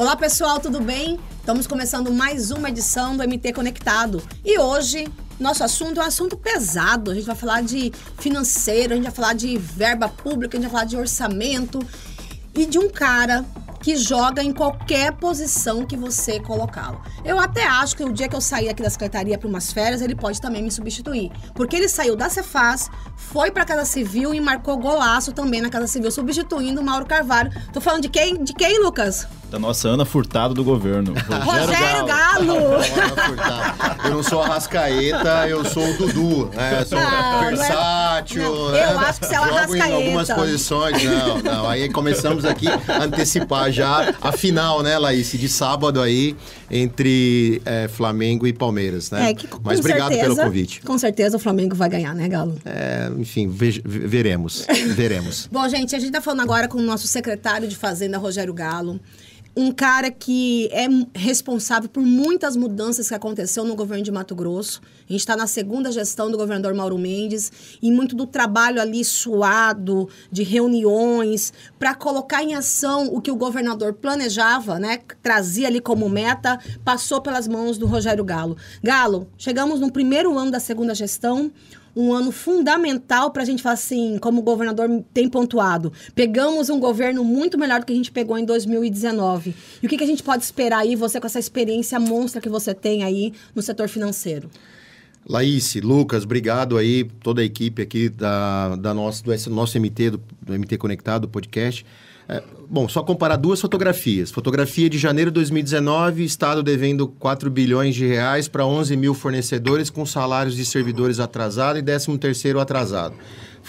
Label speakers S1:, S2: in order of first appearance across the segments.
S1: Olá pessoal, tudo bem? Estamos começando mais uma edição do MT Conectado. E hoje, nosso assunto é um assunto pesado. A gente vai falar de financeiro, a gente vai falar de verba pública, a gente vai falar de orçamento e de um cara que joga em qualquer posição que você colocá-lo. Eu até acho que o dia que eu sair aqui da secretaria para umas férias, ele pode também me substituir. Porque ele saiu da Cefaz, foi para a Casa Civil e marcou golaço também na Casa Civil, substituindo o Mauro Carvalho. Tô falando de quem, de quem Lucas?
S2: Da nossa Ana Furtado do governo. Rogério, Rogério
S1: Galo! Galo.
S2: eu não sou a Rascaeta, eu sou o Dudu. Né?
S1: Sou não, é- versátil. Não. Né? Eu acho que você é o Rascaeta. em algumas posições. Não, não.
S3: Aí começamos aqui a antecipar já a final, né, Laís? De sábado aí, entre é, Flamengo e Palmeiras, né? É, que, Mas obrigado certeza, pelo convite.
S1: Com certeza o Flamengo vai ganhar, né, Galo? É,
S3: enfim, veremos. Veremos.
S1: Bom, gente, a gente tá falando agora com o nosso secretário de Fazenda, Rogério Galo um cara que é responsável por muitas mudanças que aconteceu no governo de Mato Grosso. A gente está na segunda gestão do governador Mauro Mendes e muito do trabalho ali suado, de reuniões, para colocar em ação o que o governador planejava, né? Trazia ali como meta, passou pelas mãos do Rogério Galo. Galo, chegamos no primeiro ano da segunda gestão um ano fundamental para a gente falar assim, como o governador tem pontuado. Pegamos um governo muito melhor do que a gente pegou em 2019. E o que, que a gente pode esperar aí, você com essa experiência monstra que você tem aí no setor financeiro?
S3: Laís, Lucas, obrigado aí, toda a equipe aqui da, da nossa, do nosso MT, do, do MT Conectado, do podcast. É, bom, só comparar duas fotografias. Fotografia de janeiro de 2019, Estado devendo 4 bilhões de reais para 11 mil fornecedores com salários de servidores atrasados e 13º atrasado.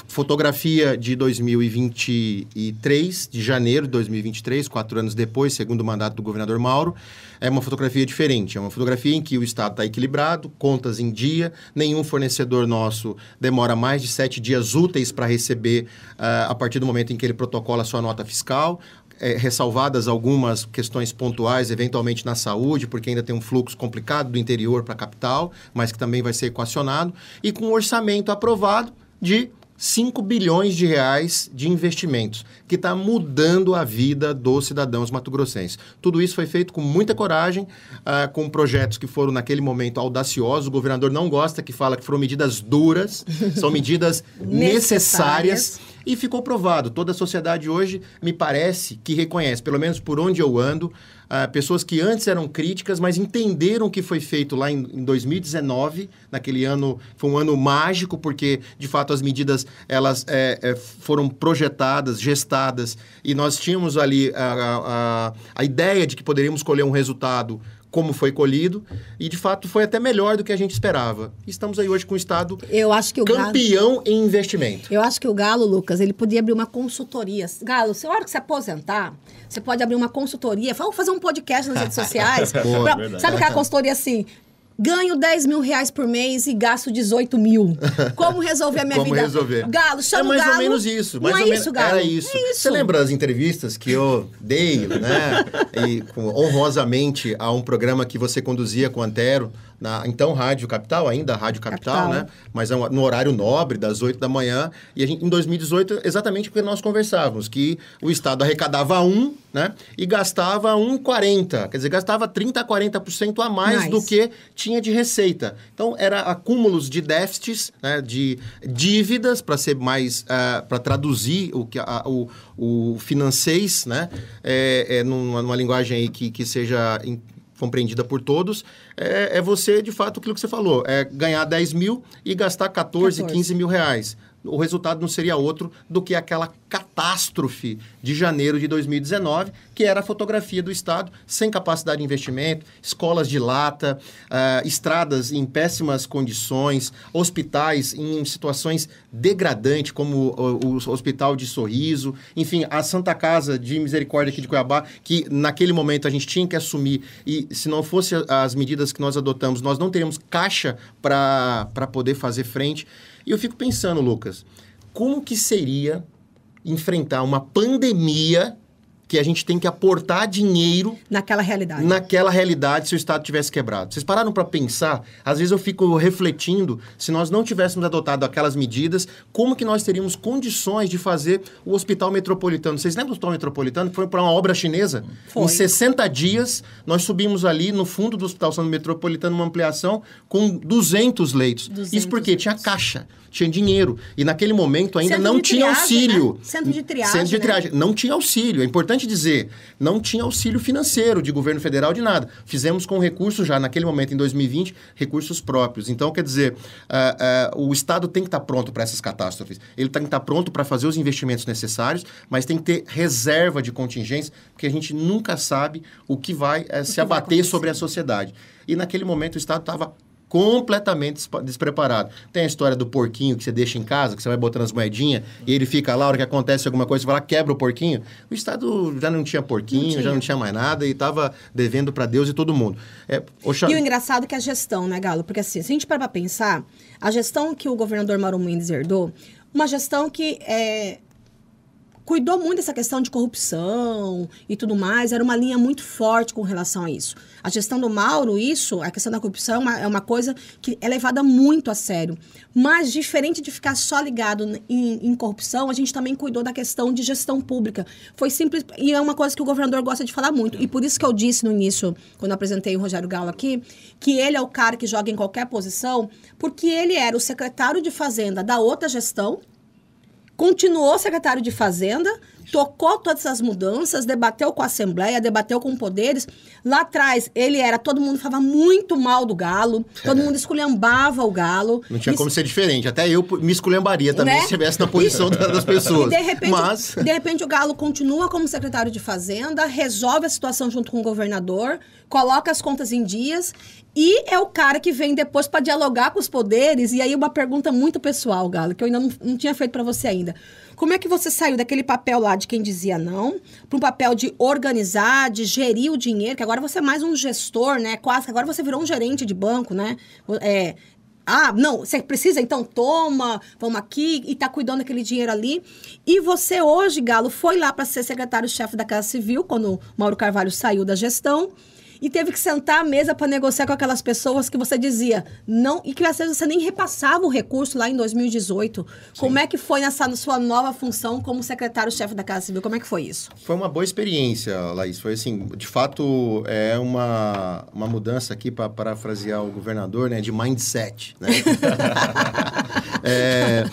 S3: Fotografia de 2023, de janeiro de 2023, quatro anos depois, segundo o mandato do governador Mauro, é uma fotografia diferente. É uma fotografia em que o Estado está equilibrado, contas em dia, nenhum fornecedor nosso demora mais de sete dias úteis para receber uh, a partir do momento em que ele protocola sua nota fiscal. É, ressalvadas algumas questões pontuais, eventualmente na saúde, porque ainda tem um fluxo complicado do interior para a capital, mas que também vai ser equacionado, e com um orçamento aprovado de 5 bilhões de reais de investimentos, que está mudando a vida dos cidadãos matogrossenses. Tudo isso foi feito com muita coragem, uh, com projetos que foram, naquele momento, audaciosos. O governador não gosta que fala que foram medidas duras, são medidas necessárias. necessárias e ficou provado. Toda a sociedade hoje, me parece, que reconhece, pelo menos por onde eu ando, ah, pessoas que antes eram críticas, mas entenderam o que foi feito lá em, em, 2019, naquele ano, foi um ano mágico, porque, de fato, as medidas elas é, é, foram projetadas, gestadas, e nós tínhamos ali a, a, a ideia de que poderíamos colher um resultado como foi colhido e de fato foi até melhor do que a gente esperava. Estamos aí hoje com o estado eu acho que o campeão Galo, em investimento.
S1: Eu acho que o Galo, Lucas, ele podia abrir uma consultoria. Galo, se hora que se aposentar, você pode abrir uma consultoria, fazer um podcast nas redes sociais. Boa, pra, sabe aquela consultoria assim? Ganho 10 mil reais por mês e gasto 18 mil. Como resolver a minha Como vida? resolver? Galo, chama é mais o Galo. ou menos isso. Mais Não é isso, Galo. Era isso.
S3: É isso. Você lembra as entrevistas que eu dei, né? e, honrosamente a um programa que você conduzia com o Antero? na então Rádio Capital, ainda Rádio Capital, Capital. né? Mas é um, no horário nobre, das 8 da manhã. E a gente, em 2018, exatamente porque nós conversávamos, que o Estado arrecadava um, né? E gastava 1,40. Quer dizer, gastava 30% a 40% a mais, mais do que tinha de receita. Então, era acúmulos de déficits, né? de dívidas, para ser mais. Uh, eh, para traduzir o que a, o, o né? É, é numa, numa, linguagem aí que, que seja compreendida por todos, é, é, você, de fato, aquilo que você falou, é ganhar 10 mil e gastar 14, 14. 15 mil reais o resultado não seria outro do que aquela catástrofe de janeiro de 2019, que era a fotografia do Estado sem capacidade de investimento, escolas de lata, uh, estradas em péssimas condições, hospitais em situações degradantes, como o, o, Hospital de Sorriso, enfim, a Santa Casa de Misericórdia aqui de Cuiabá, que naquele momento a gente tinha que assumir, e se não fosse as medidas que nós adotamos, nós não teríamos caixa para poder fazer frente. E eu fico pensando, Lucas, como que seria enfrentar uma pandemia que a gente tem que aportar dinheiro naquela realidade. Naquela realidade se o Estado tivesse quebrado. Vocês pararam para pensar? Às vezes eu fico refletindo se nós não tivéssemos adotado aquelas medidas, como que nós teríamos condições de fazer o Hospital Metropolitano? Vocês lembram do Hospital Metropolitano? Que foi para uma obra chinesa? Foi. Em 60 dias nós subimos ali no fundo do Hospital São Metropolitano uma ampliação com 200 leitos. 200 Isso porque leitos. tinha caixa tinha dinheiro. E naquele momento ainda Centro não tinha triagem, auxílio. Né?
S1: Centro de triagem. Centro de triagem.
S3: Né? Não tinha auxílio. É importante dizer, não tinha auxílio financeiro de governo federal, de nada. Fizemos com recursos já, naquele momento, em 2020, recursos próprios. Então, quer dizer, uh, uh, o Estado tem que estar pronto para essas catástrofes. Ele tem que estar pronto para fazer os investimentos necessários, mas tem que ter reserva de contingência, porque a gente nunca sabe o que vai uh, o se que abater sobre a sociedade. E naquele momento o Estado estava completamente despreparado. Tem a história do porquinho que você deixa em casa, que você vai botando as moedinhas e ele fica lá, a hora que acontece alguma coisa, você vai lá, quebra o porquinho. O Estado já não tinha porquinho, não tinha. já não tinha mais nada e estava devendo para Deus e todo mundo. É,
S1: oxa... E o engraçado é que a gestão, né, Galo? Porque assim, se a gente parar para pensar, a gestão que o governador Mauro Mendes herdou, uma gestão que é, cuidou muito dessa questão de corrupção e tudo mais, era uma linha muito forte com relação a isso. A gestão do Mauro, isso, a questão da corrupção é uma, é uma coisa que é levada muito a sério. Mas, diferente de ficar só ligado em, em corrupção, a gente também cuidou da questão de gestão pública. Foi simples, e é uma coisa que o governador gosta de falar muito. E por isso que eu disse no início, quando apresentei o Rogério Galo aqui, que ele é o cara que joga em qualquer posição, porque ele era o secretário de Fazenda da outra gestão, continuou secretário de Fazenda, tocou todas essas mudanças, debateu com a Assembleia, debateu com poderes. Lá atrás, ele era, todo mundo falava muito mal do Galo, todo é. mundo esculhambava o Galo. Não tinha como
S3: ser diferente, até eu me esculhambaria também né? se estivesse na posição e, das pessoas. E de repente, Mas... de
S1: repente o Galo continua como secretário de Fazenda, resolve a situação junto com o governador, coloca as contas em dias e é o cara que vem depois para dialogar com os poderes. E aí, uma pergunta muito pessoal, Galo, que eu ainda não, não tinha feito para você ainda. Como é que você saiu daquele papel lá de quem dizia não para um papel de organizar, de gerir o dinheiro? Que agora você é mais um gestor, né? Quase agora você virou um gerente de banco, né? É, ah, não, você precisa, então toma, vamos aqui, e tá cuidando daquele dinheiro ali. E você hoje, Galo, foi lá para ser secretário-chefe da Casa Civil, quando Mauro Carvalho saiu da gestão e teve que sentar à mesa para negociar com aquelas pessoas que você dizia não e que às vezes você nem repassava o recurso lá em 2018. Sim. Como é que foi nessa sua nova função como secretário-chefe da Casa Civil? Como é que foi isso?
S3: Foi uma boa experiência, Laís. Foi assim, de fato, é uma, uma mudança aqui para parafrasear o governador, né, de mindset, né? é,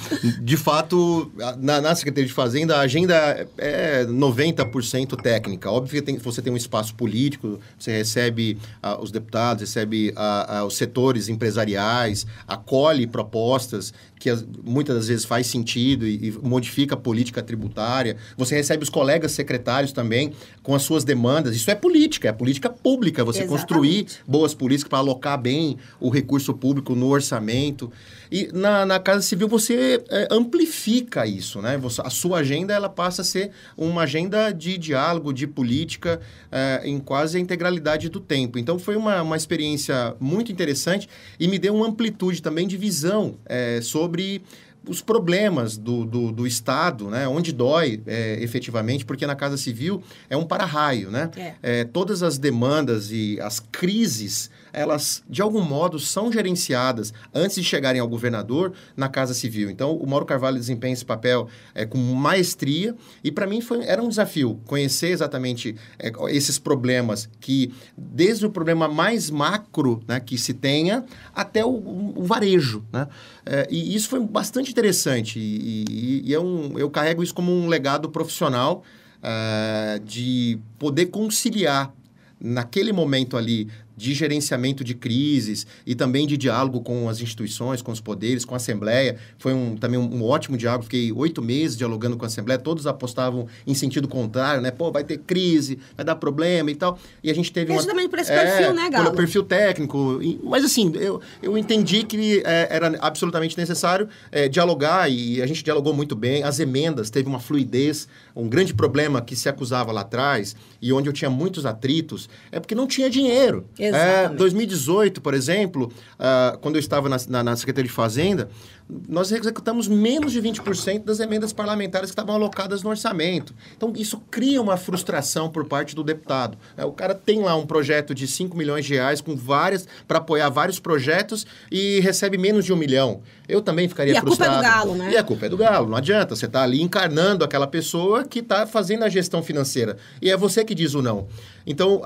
S3: de fato, na, na Secretaria de Fazenda, a agenda é 90% é técnica. Óbvio que tem, você tem um espaço político, você recebe recebe ah, os deputados, recebe ah, ah, os setores empresariais, acolhe propostas que as, muitas das vezes faz sentido e, e, modifica a política tributária. Você recebe os colegas secretários também com as suas demandas. Isso é política, é política pública. Você Exatamente. construir boas políticas para alocar bem o recurso público no orçamento. E na, na Casa Civil você é, amplifica isso, né? Você, a sua agenda ela passa a ser uma agenda de diálogo, de política é, em quase a integralidade do tempo. Então foi uma, uma experiência muito interessante e me deu uma amplitude também de visão é, sobre sobre os problemas do, do, do, Estado, né? onde dói é, efetivamente, porque na Casa Civil é um para-raio. Né? É. É, todas as demandas e as crises elas, de algum modo, são gerenciadas antes de chegarem ao governador na Casa Civil. Então, o Mauro Carvalho desempenha esse papel é, com maestria e, para mim, foi, era um desafio conhecer exatamente é, esses problemas que, desde o problema mais macro né, que se tenha até o, o varejo. Né? É, e isso foi bastante interessante e, e, e é um, eu carrego isso como um legado profissional uh, de poder conciliar naquele momento ali de gerenciamento de crises e também de diálogo com as instituições, com os poderes, com a Assembleia. Foi um, também um, ótimo diálogo, fiquei oito meses dialogando com a Assembleia, todos apostavam em sentido contrário, né? Pô, vai ter crise, vai dar problema e tal. E a gente teve uma... Justamente por esse é, perfil, né, Galo? Por perfil técnico. E, mas assim, eu, eu entendi que é, era absolutamente necessário é, dialogar e a gente dialogou muito bem. As emendas, teve uma fluidez, um grande problema que se acusava lá atrás e onde eu tinha muitos atritos, é porque não tinha dinheiro. É é, Exatamente. É, 2018, por exemplo, uh, quando eu estava na, na, na Secretaria de Fazenda, nós executamos menos de 20% das emendas parlamentares que estavam alocadas no orçamento. Então, isso cria uma frustração por parte do deputado. É, o cara tem lá um projeto de 5 milhões de reais com várias para apoiar vários projetos e recebe menos de um milhão. Eu também ficaria e frustrado. E a culpa é do galo, né? E a culpa é do galo, não adianta. Você está ali encarnando aquela pessoa que está fazendo a gestão financeira. E é você que diz o não. Então, uh,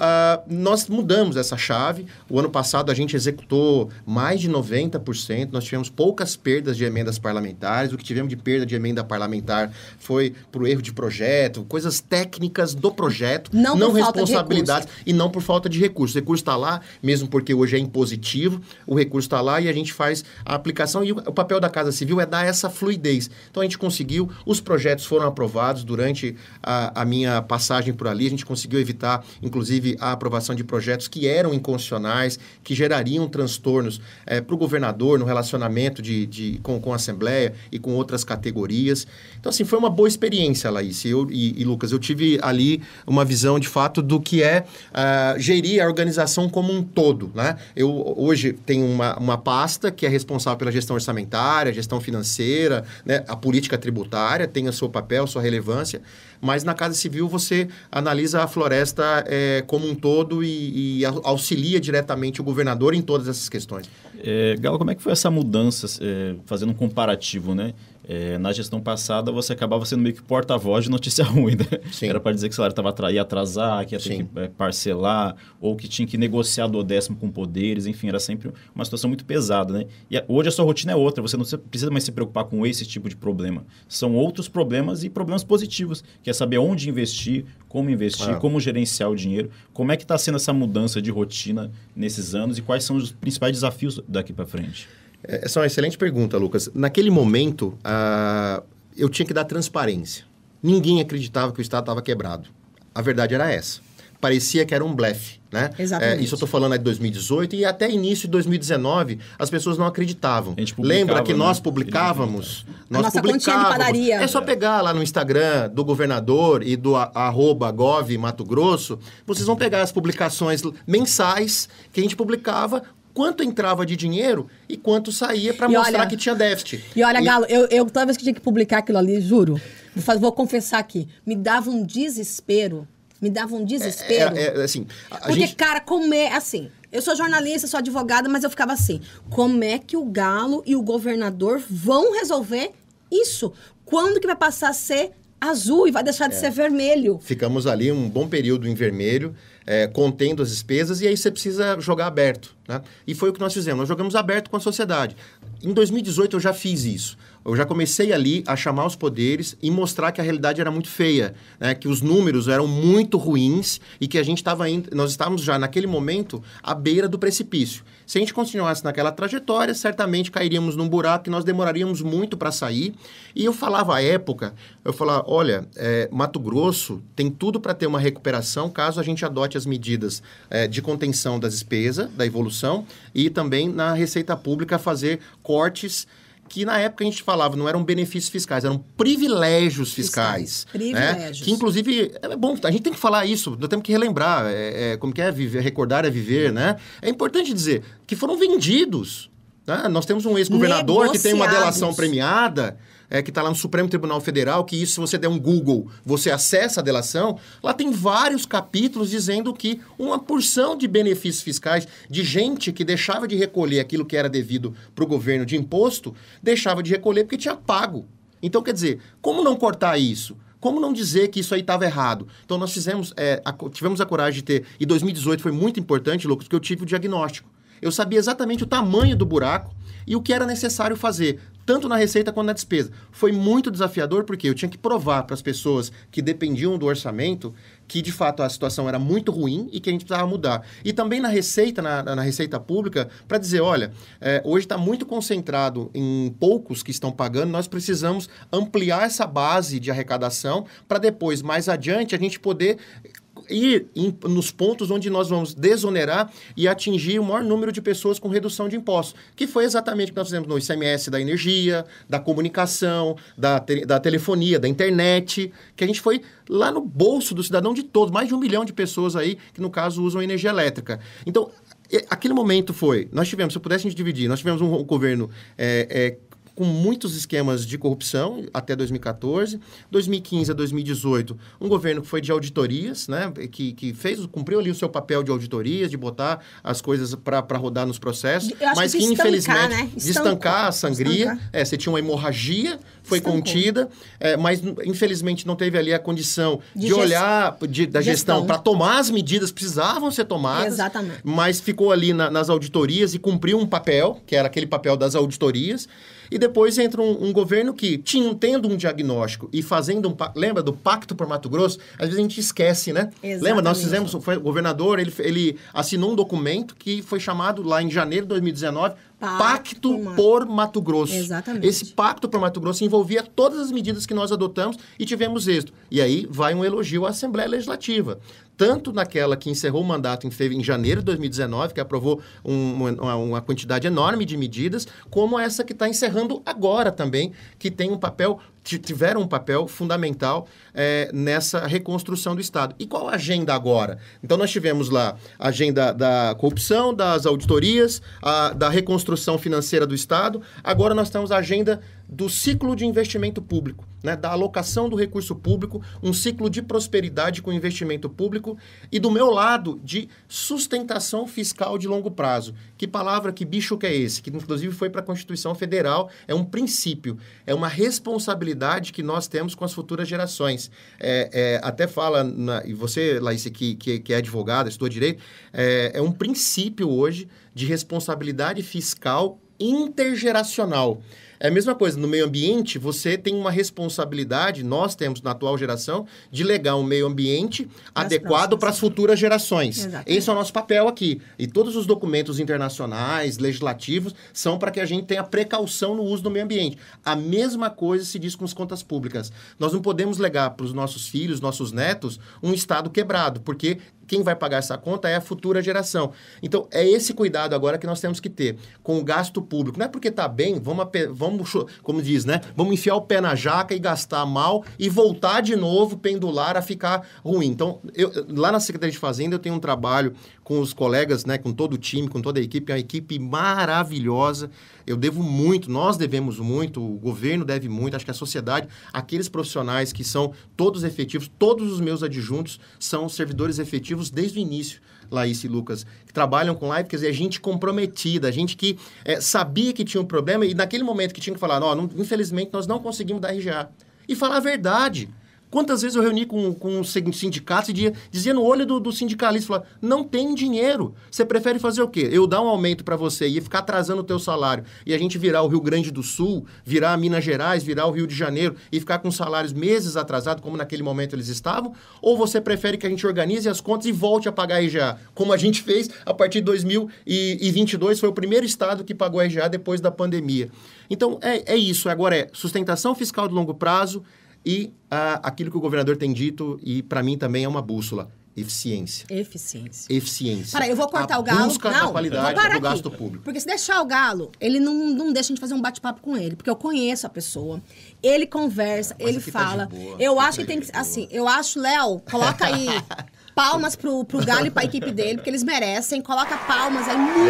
S3: nós mudamos essa chave. O ano passado a gente executou mais de 90%, nós tivemos poucas perdas perdas de emendas parlamentares, o que tivemos de perda de emenda parlamentar foi por erro de projeto, coisas técnicas do projeto, não, não responsabilidades e não por falta de recursos. O recurso está lá, mesmo porque hoje é impositivo, o recurso está lá e a gente faz a aplicação e o, o papel da Casa Civil é dar essa fluidez. Então a gente conseguiu, os projetos foram aprovados durante a, a minha passagem por ali, a gente conseguiu evitar, inclusive, a aprovação de projetos que eram inconstitucionais, que gerariam transtornos é, eh, para o governador no relacionamento de, de com, com a Assembleia e com outras categorias. Então, assim, foi uma boa experiência, Laís eu, e, e Lucas. Eu tive ali uma visão, de fato, do que é uh, gerir a organização como um todo, né? Eu hoje tenho uma, uma pasta que é responsável pela gestão orçamentária, gestão financeira, né? a política tributária tem o seu papel, sua relevância, mas na Casa Civil você analisa a floresta é, como um todo e, e auxilia diretamente o
S2: governador em todas essas questões. É, Galo, como é que foi essa mudança, é, fazendo um comparativo, né? É, na gestão passada, você acabava sendo meio que porta-voz de notícia ruim, né? Era para dizer que o salário tava, ia atrasar, que ia ter Sim. que é, parcelar, ou que tinha que negociar do décimo com poderes, enfim, era sempre uma situação muito pesada, né? E hoje a sua rotina é outra, você não precisa mais se preocupar com esse tipo de problema. São outros problemas e problemas positivos, que é saber onde investir, como investir, como gerenciar o dinheiro. Como é que está sendo essa mudança de rotina nesses anos e quais são os principais desafios daqui para frente? É, essa é uma excelente pergunta, Lucas. Naquele momento,
S3: uh, eu tinha que dar transparência. Ninguém acreditava que o Estado estava quebrado. A verdade era essa. Parecia que era um blefe, né? É, Exatamente. É, isso eu estou falando é de 2018 e até início de 2019 as pessoas não acreditavam. Lembra que né? nós publicávamos? Nós a nossa publicávamos. de padaria. É só pegar lá no Instagram do governador e do arroba gov Mato Grosso, vocês vão pegar as publicações mensais que a gente publicava quanto entrava de dinheiro e quanto saía para mostrar olha, que tinha déficit. E olha, e... Galo,
S1: eu, eu toda vez que tinha que publicar aquilo ali, juro, vou, vou confessar aqui, me dava um desespero. Me dava um desespero. É, é,
S3: é assim. Porque, gente...
S1: cara, como é. Assim, eu sou jornalista, sou advogada, mas eu ficava assim: como é que o Galo e o governador vão resolver isso? Quando que vai passar a ser azul e vai deixar de é. ser vermelho?
S3: Ficamos ali um bom período em vermelho é, contendo as despesas e aí você precisa jogar aberto. Né? E foi o que nós fizemos. Nós jogamos aberto com a sociedade. Em 2018 eu já fiz isso. Eu já comecei ali a chamar os poderes e mostrar que a realidade era muito feia, né? que os números eram muito ruins e que a gente estava nós estávamos já naquele momento à beira do precipício. Se a gente continuasse naquela trajetória, certamente cairíamos num buraco e nós demoraríamos muito para sair. E eu falava à época, eu falava, olha, é, Mato Grosso tem tudo para ter uma recuperação caso a gente adote as medidas é, de contenção das despesas, da evolução, e também na receita pública fazer cortes que na época a gente falava não eram benefícios fiscais, eram privilégios fiscais. Privilégios. Né? privilégios. Que inclusive é bom, a gente tem que falar isso, nós temos que relembrar, é, é, como que é viver, recordar é viver, né? É importante dizer que foram vendidos. Né? Nós temos um ex-governador que tem uma delação premiada é, que está lá no Supremo Tribunal Federal, que isso, se você der um Google, você acessa a delação, lá tem vários capítulos dizendo que uma porção de benefícios fiscais de gente que deixava de recolher aquilo que era devido para o governo de imposto, deixava de recolher porque tinha pago. Então, quer dizer, como não cortar isso? Como não dizer que isso aí estava errado? Então, nós fizemos, é, a, tivemos a coragem de ter, e 2018 foi muito importante, Lucas, porque eu tive o diagnóstico. Eu sabia exatamente o tamanho do buraco e o que era necessário fazer tanto na receita quanto na despesa. Foi muito desafiador porque eu tinha que provar para as pessoas que dependiam do orçamento que de fato a situação era muito ruim e que a gente precisava mudar. E também na receita, na, na receita pública, para dizer, olha, é, hoje está muito concentrado em poucos que estão pagando, nós precisamos ampliar essa base de arrecadação para depois, mais adiante, a gente poder ir em, nos pontos onde nós vamos desonerar e atingir o maior número de pessoas com redução de impostos, que foi exatamente o que nós fizemos no ICMS da energia, da comunicação, da, te, da telefonia, da internet, que a gente foi lá no bolso do cidadão de todos, mais de um milhão de pessoas aí que, no caso, usam energia elétrica. Então, aquele momento foi, nós tivemos, se eu pudesse a gente dividir, nós tivemos um governo é, é, com muitos esquemas de corrupção até 2014. 2015 a 2018, um governo que foi de auditorias, né, que, que fez, cumpriu ali o seu papel de auditorias, de botar as coisas para rodar nos processos, mas que, que estancar, infelizmente né? estancar a sangria. Estancar. É, você tinha uma hemorragia, foi Estancou. contida, é, mas infelizmente não teve ali a condição de, de olhar de, da gestão, gestão para tomar as medidas que precisavam ser tomadas. Exatamente. Mas ficou ali na, nas auditorias e cumpriu um papel, que era aquele papel das auditorias. E depois entra um, um governo que, tinha, tendo um diagnóstico e fazendo um. Lembra do Pacto para Mato Grosso? Às vezes a gente esquece, né? Exatamente. Lembra? Nós fizemos. Foi, o governador ele, ele assinou um documento que foi chamado lá em janeiro de 2019 Pacto, pacto por Mato Grosso. Exatamente. Esse pacto por Mato Grosso envolvia todas as medidas que nós adotamos e tivemos êxito. E aí vai um elogio à Assembleia Legislativa tanto naquela que encerrou o mandato em, fevereiro, em janeiro de 2019, que aprovou um, uma, uma, quantidade enorme de medidas, como essa que está encerrando agora também, que tem um papel tiveram um papel fundamental é, nessa reconstrução do Estado. E qual a agenda agora? Então, nós tivemos lá a agenda da corrupção, das auditorias, a, da reconstrução financeira do Estado. Agora, nós temos a agenda do ciclo de investimento público, né, da alocação do recurso público, um ciclo de prosperidade com investimento público e do meu lado de sustentação fiscal de longo prazo. Que palavra, que bicho que é esse? Que inclusive foi para a Constituição Federal, é um princípio, é uma responsabilidade que nós temos com as futuras gerações. É, é, até fala, na, e você, Laís, que, que, que é advogada, estudou direito, é, é um princípio hoje de responsabilidade fiscal intergeracional. É a mesma coisa, no meio ambiente, você tem uma responsabilidade, nós temos na atual geração, de legar um meio ambiente As adequado para as futuras gerações. Exatamente. Esse é o nosso papel aqui. E todos os documentos internacionais, legislativos, são para que a gente tenha precaução no uso do meio ambiente. A mesma coisa se diz com as contas públicas. Nós não podemos legar para os nossos filhos, nossos netos, um Estado quebrado, porque quem vai pagar essa conta é a futura geração. Então, é esse cuidado agora que nós temos que ter com o gasto público. Não é porque está bem, vamos, vamos, como diz, né? Vamos enfiar o pé na jaca e gastar mal e voltar de novo, pendular, a ficar ruim. Então, eu, lá na Secretaria de Fazenda, eu tenho um trabalho com os colegas, né, com todo o time, com toda a equipe, é uma equipe maravilhosa. Eu devo muito, nós devemos muito, o governo deve muito, acho que a sociedade, aqueles profissionais que são todos efetivos, todos os meus adjuntos são servidores efetivos desde o início. Laís e Lucas, que trabalham com live, quer dizer, é gente comprometida, a gente que é, sabia que tinha um problema e naquele momento que tinha que falar, não, infelizmente nós não conseguimos dar RGA. E falar a verdade. Quantas vezes eu reuni com, com um sindicato e dizia, dizia no olho do, do sindicalista, falava, não tem dinheiro. Você prefere fazer o quê? Eu dar um aumento para você e ficar atrasando o teu salário e a gente virar o Rio Grande do Sul, virar Minas Gerais, virar o Rio de Janeiro e ficar com salários meses atrasados, como naquele momento eles estavam? Ou você prefere que a gente organize as contas e volte a pagar a IGA, como a gente fez a partir de 2022, foi o primeiro estado que pagou a IGA depois da pandemia. Então, é, é isso. Agora é sustentação fiscal de longo prazo, e ah, aquilo que o governador tem dito, e para mim também é uma bússola, Eficiência.
S1: Eficiência.
S3: Eficiência. Para, eu vou cortar a o galo. Busca não, qualidade vou parar do gasto aqui, público.
S1: Porque se deixar o galo, ele não, não deixa a gente fazer um bate-papo com ele. Porque eu conheço a pessoa. Ele conversa, é, ele tá fala. Tá boa, eu acho tá que tem que. Boa. Assim, eu acho, Léo, coloca aí. palmas pro, pro Galo e pra equipe dele, porque eles merecem. Coloca palmas é aí, muitas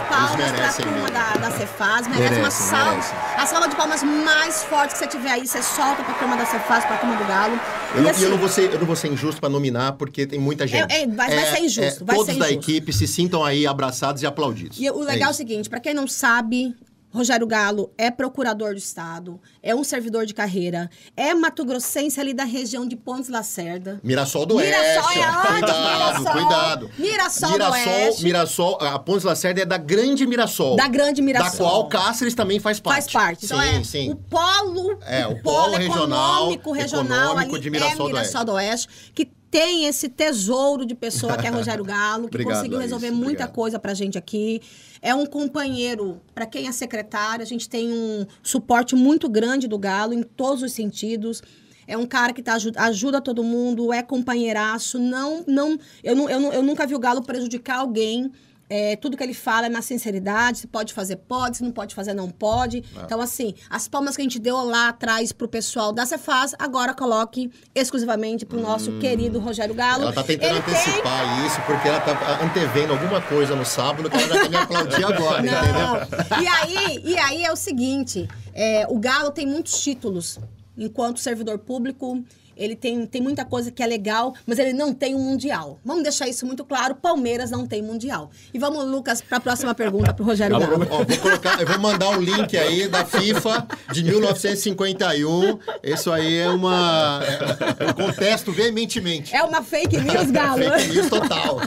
S1: Legal, palmas pra turma da, da Cefaz. Merece, merece uma salva. A salva de palmas mais forte que você tiver aí, você solta pra turma da Cefaz, pra turma do Galo. Eu, e, não, assim, eu, não vou
S3: ser, eu não vou ser injusto pra nominar, porque tem muita gente. É, é, vai, é, é, vai, ser injusto. Vai todos ser injusto. da equipe se sintam aí abraçados e aplaudidos. E o legal é, o
S1: seguinte, pra quem não sabe, Rogério Galo é procurador do Estado, é um servidor de carreira, é Mato Grossense ali da região de Pontes Lacerda. Mirassol do Oeste. Mirassol é lá cuidado, Mirassol. Cuidado. Mirassol, Mirassol do Oeste.
S3: Mirassol, a Pontes Lacerda é da Grande Mirassol. Da Grande Mirassol. Da qual Cáceres também faz parte. Faz parte. Então sim, é sim. o
S1: polo, é, o polo, polo regional, econômico, regional econômico ali de Mirassol, é Mirassol do, Oeste. do Oeste, que tem esse tesouro de pessoa que é Rogério Galo, que Obrigado, conseguiu resolver Laís. muita Obrigado. coisa pra gente aqui. É um companheiro, para quem é secretário, a gente tem um suporte muito grande do Galo em todos os sentidos. É um cara que tá, ajuda todo mundo, é companheiraço, não, não, eu, não, eu, não, eu nunca vi o Galo prejudicar alguém. É, tudo que ele fala é na sinceridade. Se pode fazer, pode. Se não pode fazer, não pode. É. Então, assim, as palmas que a gente deu lá atrás pro pessoal da Cefaz, agora coloque exclusivamente pro nosso hum. querido Rogério Galo. Ela tá tentando ele antecipar
S3: tem... isso, porque ela tá antevendo alguma coisa no sábado que ela já tem tá que aplaudir agora, não. entendeu?
S1: E aí, e aí é o seguinte, é, o Galo tem muitos títulos enquanto servidor público ele tem, tem muita coisa que é legal, mas ele não tem um mundial. Vamos deixar isso muito claro, Palmeiras não tem mundial. E vamos, Lucas, para a próxima pergunta para o Rogério Galo.
S3: Ó, vou colocar, eu vou mandar o um link aí da FIFA de 1951. Isso aí é uma... É, eu contesto veementemente.
S1: É uma fake news, Galo. fake news total.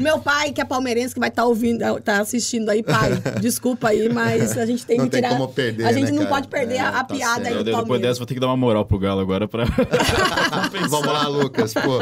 S1: Meu pai, que é palmeirense, que vai estar tá ouvindo, tá assistindo aí, pai, desculpa aí, mas a gente tem não que tem tirar... Como perder, a gente né, não cara? pode perder é, a, a tá piada certo. aí do Palmeiras. Depois dessa, vou
S2: ter que dar uma moral pro Galo agora para Vamos lá, Lucas. Pô.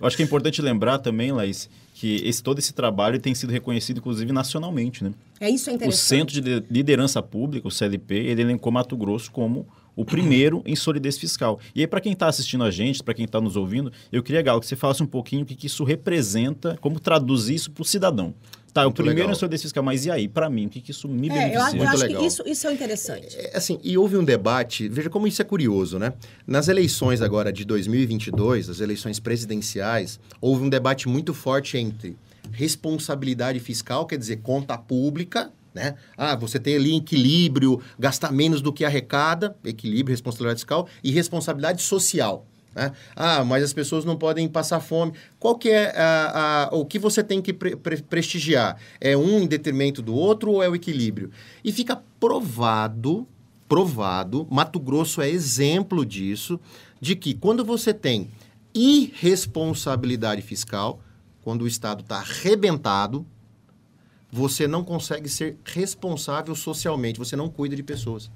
S2: Eu acho que é importante lembrar também, Laís, que esse, todo esse trabalho tem sido reconhecido, inclusive, nacionalmente. Né?
S1: É isso é interessante. O
S2: Centro de Liderança Pública, o CLP, ele elencou Mato Grosso como o primeiro em solidez fiscal. E aí, para quem está assistindo a gente, para quem está nos ouvindo, eu queria, Galo, que você falasse um pouquinho o que, que isso representa, como traduzir isso para o cidadão. Tá, Muito o primeiro legal. sou desse fiscal, mas e aí, para mim, o que, que isso me é, beneficia? Eu acho, Muito acho legal. que isso,
S1: isso é interessante. É,
S2: é, assim, e houve um
S3: debate, veja como isso é curioso, né? Nas eleições agora de 2022, as eleições presidenciais, houve um debate muito forte entre responsabilidade fiscal, quer dizer, conta pública, né? Ah, você tem ali equilíbrio, gastar menos do que arrecada, equilíbrio, responsabilidade fiscal, e responsabilidade social. Né? Ah, mas as pessoas não podem passar fome. Qual que é a, a, o que você tem que pre, pre, prestigiar? É um em detrimento do outro ou é o equilíbrio? E fica provado, provado, Mato Grosso é exemplo disso, de que quando você tem irresponsabilidade fiscal, quando o Estado está arrebentado, você não consegue ser responsável socialmente, você não cuida de pessoas.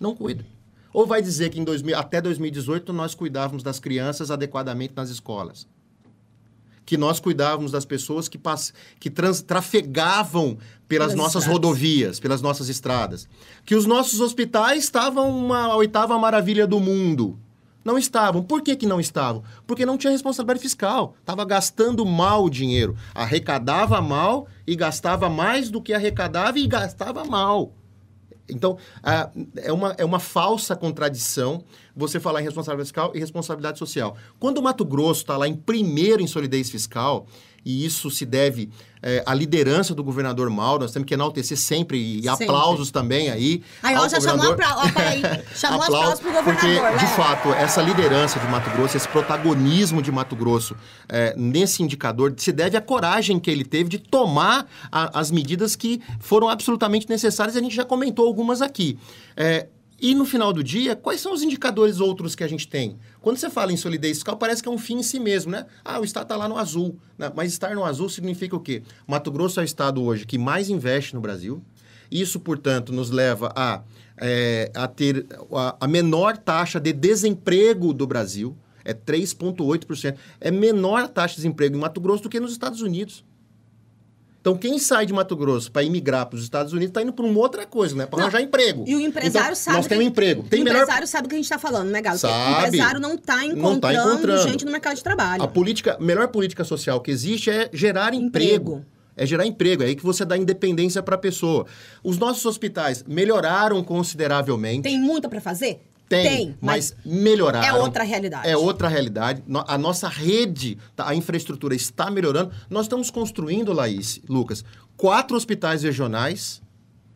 S3: Não cuida. Ou vai dizer que em 2000, até 2018 nós cuidávamos das crianças adequadamente nas escolas? Que nós cuidávamos das pessoas que, pass... que trans... trafegavam pelas, pelas nossas estradas. rodovias, pelas nossas estradas. Que os nossos hospitais estavam uma oitava maravilha do mundo. Não estavam. Por que, que não estavam? Porque não tinha responsabilidade fiscal. Estava gastando mal o dinheiro. Arrecadava mal e gastava mais do que arrecadava e gastava mal. Então, é, uma, é uma falsa contradição você falar em responsabilidade fiscal e responsabilidade social. Quando o Mato Grosso está lá em primeiro em solidez fiscal, e isso se deve é, à liderança do governador Mauro. Nós temos que enaltecer sempre e sempre. aplausos também aí. Aí, ó, já governador. chamou, apla aí,
S2: chamou aplausos para o governador. Porque, de
S3: fato, essa liderança de Mato Grosso, esse protagonismo de Mato Grosso é, nesse indicador se deve à coragem que ele teve de tomar a, as medidas que foram absolutamente necessárias. A gente já comentou algumas aqui. É, e no final do dia, quais são os indicadores outros que a gente tem? Quando você fala em solidez fiscal, parece que é um fim em si mesmo, né? Ah, o Estado está lá no azul. Né? Mas estar no azul significa o quê? Mato Grosso é o Estado hoje que mais investe no Brasil. Isso, portanto, nos leva a, é, a ter a, a menor taxa de desemprego do Brasil. É 3,8%. É menor a taxa de desemprego em Mato Grosso do que nos Estados Unidos. Então, quem sai de Mato Grosso para imigrar para os Estados Unidos está indo para uma outra coisa, né? Para arranjar emprego. E o empresário então, sabe. Nós temos emprego. Tem o melhor... empresário
S1: sabe o que a gente está falando, né, Galo? Sabe, o empresário não está tá encontrando, tá encontrando, gente no mercado de trabalho. A
S3: política, melhor política social que existe é gerar emprego. emprego. É gerar emprego, é aí que você dá independência para a pessoa. Os nossos hospitais melhoraram consideravelmente.
S1: Tem muito para fazer? Tem, tem mas,
S3: mas melhoraram. É outra realidade. É outra realidade. A nossa rede, tá, a infraestrutura está melhorando. Nós estamos construindo, Laís, Lucas, quatro hospitais regionais,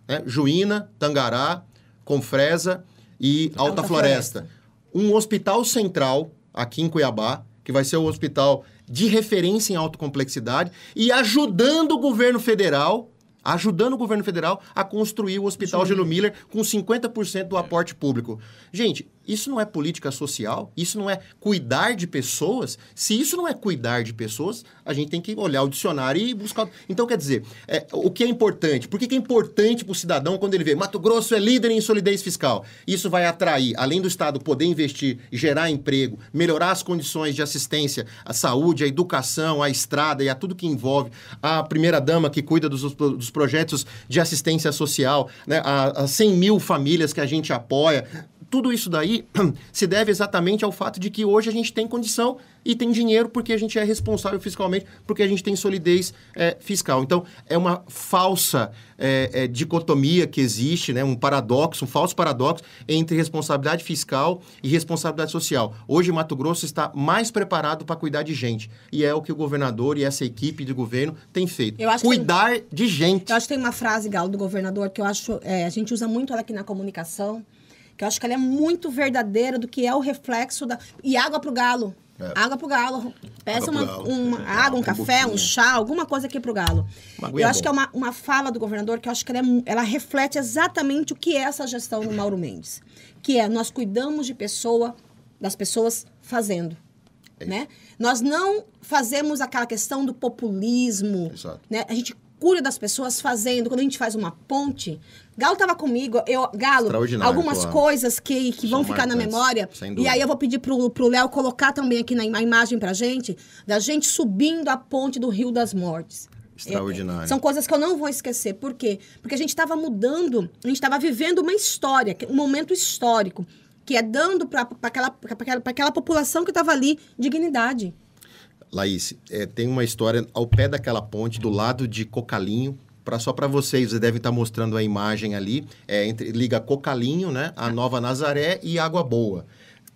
S3: né? Juína, Tangará, Confresa e Alta, Alta Floresta. Floresta. Um hospital central aqui em Cuiabá, que vai ser o hospital de referência em alta complexidade, e ajudando o governo federal ajudando o governo federal a construir o Hospital Gelo Miller com 50% do é. aporte público. Gente, isso não é política social, isso não é cuidar de pessoas. Se isso não é cuidar de pessoas, a gente tem que olhar o dicionário e buscar. Então, quer dizer, é, o que é importante? Por que, que é importante para o cidadão quando ele vê Mato Grosso é líder em solidez fiscal? Isso vai atrair, além do Estado poder investir, gerar emprego, melhorar as condições de assistência à saúde, à educação, à estrada e a tudo que envolve, a primeira-dama que cuida dos, dos projetos de assistência social, né, a, 100 mil famílias que a gente apoia, tudo isso daí se deve exatamente ao fato de que hoje a gente tem condição e tem dinheiro porque a gente é responsável fiscalmente, porque a gente tem solidez é, fiscal. Então, é uma falsa é, é, dicotomia que existe, né? um paradoxo, um falso paradoxo entre responsabilidade fiscal e responsabilidade social. Hoje, Mato Grosso está mais preparado para cuidar de gente. E é o que o governador e essa equipe de governo tem feito. Cuidar de gente.
S1: Eu acho que tem uma frase, Galo, do governador, que eu acho... É, a gente usa muito ela aqui na comunicação que eu acho que ela é muito verdadeira do que é o reflexo da. E água pro galo. É. Água pro galo. Peça uma, galo. uma é. água, um, café, um chá, alguma coisa aqui pro galo. Eu acho bom. que é uma, uma fala do governador que eu acho que ela, é, ela reflete exatamente o que é essa gestão do Mauro Mendes. Que é, nós cuidamos de pessoa, das pessoas fazendo. É né? Nós não fazemos aquela questão do populismo. Exato. Né? A gente loucura das pessoas fazendo, quando a gente faz uma ponte. Galo estava comigo, eu, Galo, algumas claro. coisas que, que vão ficar na memória. E aí eu vou pedir pro, pro Léo colocar também aqui na imagem pra gente, da gente subindo a ponte do Rio das Mortes.
S3: Extraordinário. É, é são
S1: coisas que eu não vou esquecer. Por quê? Porque a gente estava mudando, a gente estava vivendo uma história, um momento histórico, que é dando para aquela, aquela, aquela população que estava ali dignidade.
S3: Laís, é, tem uma história ao pé daquela ponte, do lado de Cocalinho, para só para vocês, vocês devem estar tá mostrando a imagem ali, é, entre, liga Cocalinho, né, a Nova Nazaré e Água Boa.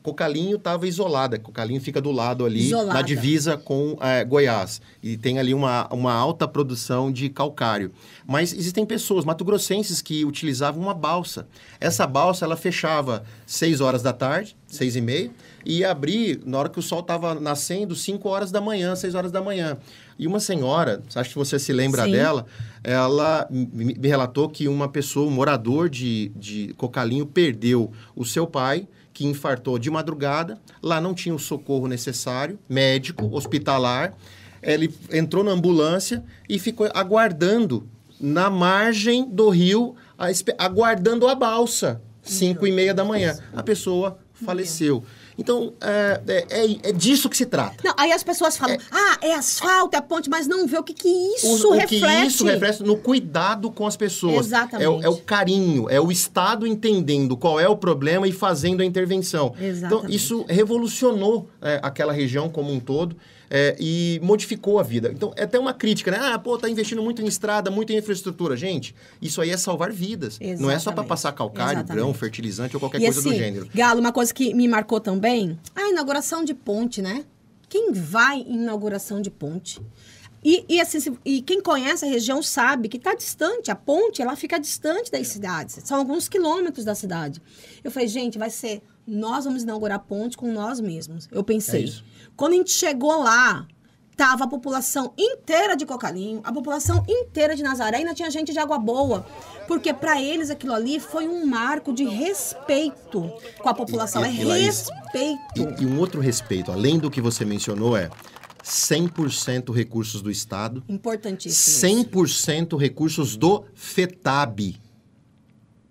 S3: Cocalinho estava isolada, Cocalinho fica do lado ali, isolada. na divisa com é, Goiás. E tem ali uma, uma alta produção de calcário. Mas existem pessoas, mato-grossenses, que utilizavam uma balsa. Essa balsa, ela fechava 6 horas da tarde, 6 e meia, e abrir na hora que o sol estava nascendo, 5 horas da manhã, 6 horas da manhã. E uma senhora, acho que você se lembra Sim. dela, ela me relatou que uma pessoa, um morador de, de Cocalinho, perdeu o seu pai, que infartou de madrugada. Lá não tinha o socorro necessário, médico, hospitalar. Ele entrou na ambulância e ficou aguardando na margem do rio, aguardando a balsa, 5 e meia da manhã. A pessoa faleceu. Então, é, é, é, é disso que se trata.
S1: Não, aí as pessoas falam, é, ah, é asfalto, é ponte, mas não vê o que, que isso o, reflete. O que isso reflete
S3: no cuidado com as pessoas. Exatamente. É o, é o carinho, é o Estado entendendo qual é o problema e fazendo a intervenção. Então, Exatamente. Então, isso revolucionou é, aquela região como um todo é, e modificou a vida. Então, é até uma crítica, né? Ah, pô, tá investindo muito em estrada, muito em infraestrutura. Gente, isso aí é salvar vidas. Exatamente. Não é só para passar calcário, Exatamente. grão, fertilizante ou qualquer e coisa assim, do gênero.
S1: Galo, uma coisa que me marcou também, a inauguração de ponte, né? Quem vai em inauguração de ponte? E, e, assim, e quem conhece a região sabe que está distante, a ponte ela fica distante das é. cidades, são alguns quilômetros da cidade. Eu falei, gente, vai ser, nós vamos inaugurar a ponte com nós mesmos. Eu pensei. É quando a gente chegou lá, tava a população inteira de Cocalinho, a população inteira de Nazaré, ainda tinha gente de Água Boa, porque para eles aquilo ali foi um marco de respeito com a população, e, é e, é respeito. E,
S3: e um outro respeito, além do que você mencionou, é 100% recursos do Estado.
S1: Importantíssimo.
S3: 100% isso. recursos do FETAB,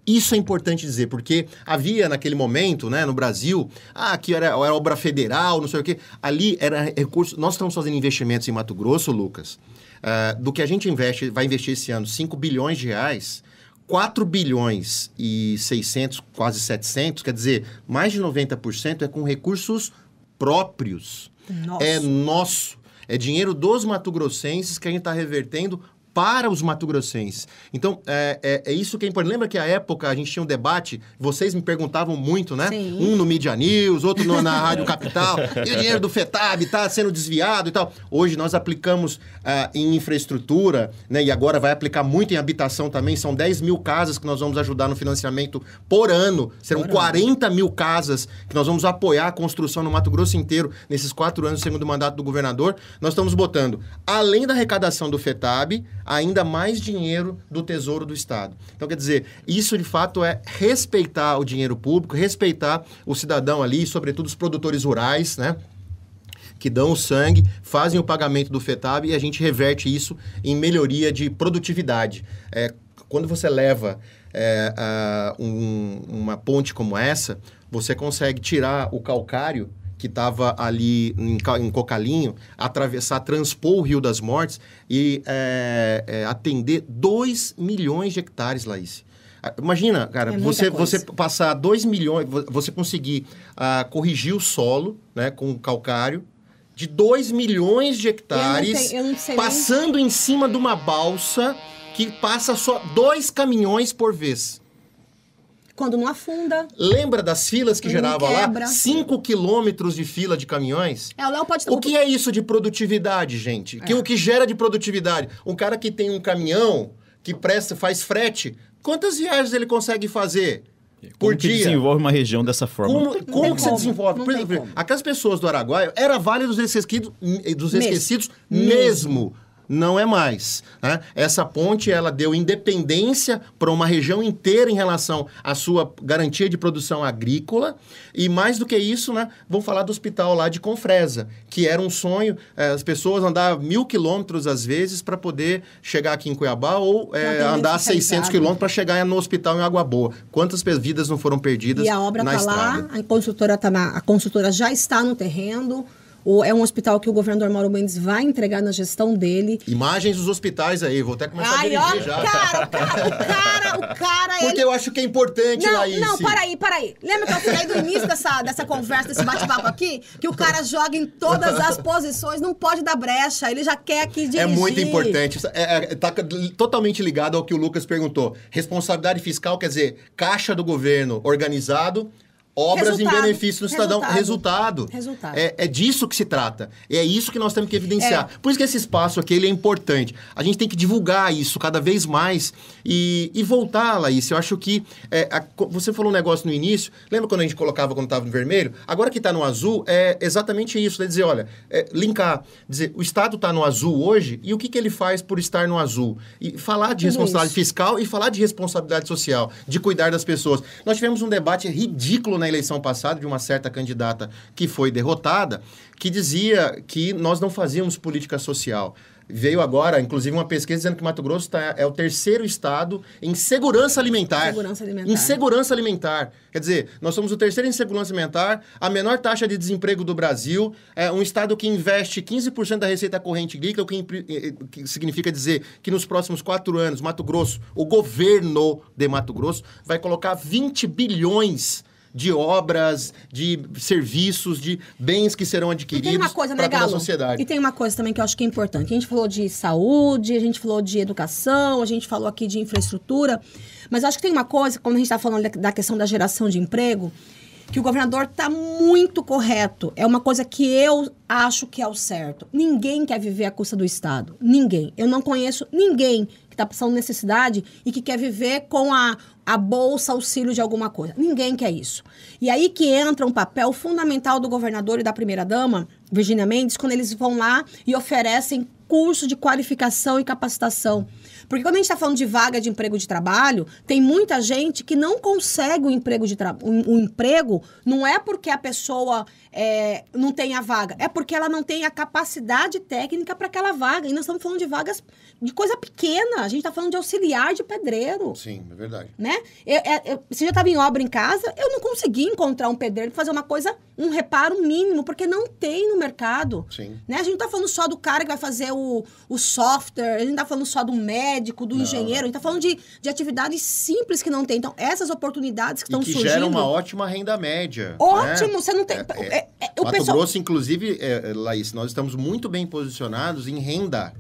S3: isso é importante dizer, porque havia naquele momento, né, no Brasil, ah, que era, era obra federal, não sei o quê. Ali era recurso. Nós estamos fazendo investimentos em Mato Grosso, Lucas. Uh, do que a gente investe, vai investir esse ano 5 bilhões de reais, 4 bilhões e 600, quase 700, quer dizer, mais de 90% é com recursos próprios. É nosso. É dinheiro dos matogrossenses que a gente está revertendo para os matogrossenses. Então, é, é, é, isso que é importante. Lembra que a época a gente tinha um debate, vocês me perguntavam muito, né? Sim. Um no Media News, outro no, na Rádio Capital, e o dinheiro do FETAB está sendo desviado e tal. Hoje nós aplicamos uh, em infraestrutura, né? E agora vai aplicar muito em habitação também. São 10 mil casas que nós vamos ajudar no financiamento por ano. Serão por 40 ano. mil casas que nós vamos apoiar a construção no Mato Grosso inteiro nesses quatro anos do segundo mandato do governador. Nós estamos botando, além da arrecadação do FETAB, ainda mais dinheiro do Tesouro do Estado. Então, quer dizer, isso de fato é respeitar o dinheiro público, respeitar o cidadão ali, sobretudo os produtores rurais, né? que dão o sangue, fazem o pagamento do FETAB e a gente reverte isso em melhoria de produtividade. É, quando você leva é, a, um, uma ponte como essa, você consegue tirar o calcário que estava ali em, em, Cocalinho, atravessar, transpor o Rio das Mortes e é, é, atender 2 milhões de hectares, Laís. Ah, imagina, cara, é você, você passar 2 milhões, você conseguir uh, corrigir o solo né, com calcário, de 2 milhões de hectares, eu não sei, eu não passando nem... em cima de uma balsa que passa só dois caminhões por vez.
S1: Quando não afunda.
S3: Lembra das filas que gerava lá? 5 quilômetros de fila de caminhões?
S1: É, o Léo pode... O que é
S3: isso de produtividade, gente? É. Que, o que gera de produtividade? Um cara que tem um caminhão, que presta, faz frete, quantas viagens ele consegue fazer? Como por que dia. desenvolve
S2: uma região dessa forma? Como,
S3: como, que você desenvolve? por exemplo, aquelas pessoas do Araguaia, era Vale dos Esquecidos, dos esquecidos mesmo.
S2: mesmo não é mais. Né? Essa ponte
S3: ela deu independência para uma região inteira em relação à sua garantia de produção agrícola e mais do que isso, né, vamos falar do hospital lá de Confresa, que era um sonho, é, as pessoas andavam mil quilômetros às vezes para poder chegar aqui em Cuiabá ou é, andar 600 tá quilômetros para chegar no hospital em Água Boa. Quantas vidas não foram perdidas na estrada? E a obra está lá,
S1: a consultora, tá na, a consultora já está no terreno, ou é um hospital que o governador Mauro Mendes vai entregar na gestão dele.
S3: Imagens dos hospitais aí, vou até começar Ai, a dirigir ó, já. Cara, o cara, o cara, o
S1: cara. Porque ele... eu acho que é importante, não, Laís. Não, para aí, para aí. Lembra que eu falei do início dessa, dessa conversa, desse bate-papo aqui? Que o cara joga em todas as posições, não pode dar brecha, ele já quer aqui é dirigir. É muito importante.
S3: É, é, tá totalmente ligado ao que o Lucas perguntou. Responsabilidade fiscal quer dizer caixa do governo organizado obras resultado, em benefício do cidadão. Resultado. Resultado. É, é, disso que se trata. É isso que nós temos que evidenciar. É. Por isso que esse espaço aqui ele é importante. A gente tem que divulgar isso cada vez mais e, e voltar, Laís. Eu acho que é, a, você falou um negócio no início. Lembra quando a gente colocava quando estava no vermelho? Agora que está no azul, é exatamente isso. Né? Dizer, olha, é, linkar. Dizer, o Estado está no azul hoje e o que, que ele faz por estar no azul? E falar de responsabilidade isso. fiscal e falar de responsabilidade social, de cuidar das pessoas. Nós tivemos um debate ridículo na eleição passada de uma certa candidata que foi derrotada, que dizia que nós não fazíamos política social. Veio agora, inclusive, uma pesquisa dizendo que Mato Grosso tá, é o terceiro estado em segurança alimentar.
S1: Segurança alimentar. Em
S3: segurança alimentar. Quer dizer, nós somos o terceiro em segurança alimentar, a menor taxa de desemprego do Brasil, é um estado que investe 15% da receita corrente líquida, o que, eh, eh, que, significa dizer que nos próximos quatro anos, Mato Grosso, o governo de Mato Grosso, vai colocar 20 bilhões de obras, de serviços, de bens que serão adquiridos né, para a sociedade. E
S1: tem uma coisa também que eu acho que é importante. A gente falou de saúde, a gente falou de educação, a gente falou aqui de infraestrutura. Mas acho que tem uma coisa, quando a gente está falando da questão da geração de emprego, que o governador está muito correto. É uma coisa que eu acho que é o certo. Ninguém quer viver à custa do Estado. Ninguém. Eu não conheço ninguém está passando necessidade e que quer viver com a, a bolsa auxílio de alguma coisa. Ninguém quer isso. E aí que entra um papel fundamental do governador e da primeira-dama, Virginia Mendes, quando eles vão lá e oferecem curso de qualificação e capacitação. Porque quando a gente está falando de vaga de emprego de trabalho, tem muita gente que não consegue o um emprego de tra... um, um emprego, não é porque a pessoa é, não tem a vaga. É porque ela não tem a capacidade técnica para aquela vaga. E nós estamos falando de vagas de coisa pequena. A gente está falando de auxiliar de pedreiro.
S3: Sim, é verdade.
S1: Né? Eu, é, eu, você já estava em obra em casa, eu não consegui encontrar um pedreiro fazer uma coisa, um reparo mínimo, porque não tem no mercado. Sim. Né? A gente não está falando só do cara que vai fazer o, o software, a gente não está falando só do médico, do não. engenheiro, a gente está falando de, de atividades simples que não tem. Então, essas oportunidades que estão surgindo. gera uma
S3: ótima renda média. Né? Ótimo, né?
S1: você não tem. É, é, é é, é, o Mato pessoal...
S3: Grosso, inclusive, é, é, Laís, nós estamos muito bem posicionados em renda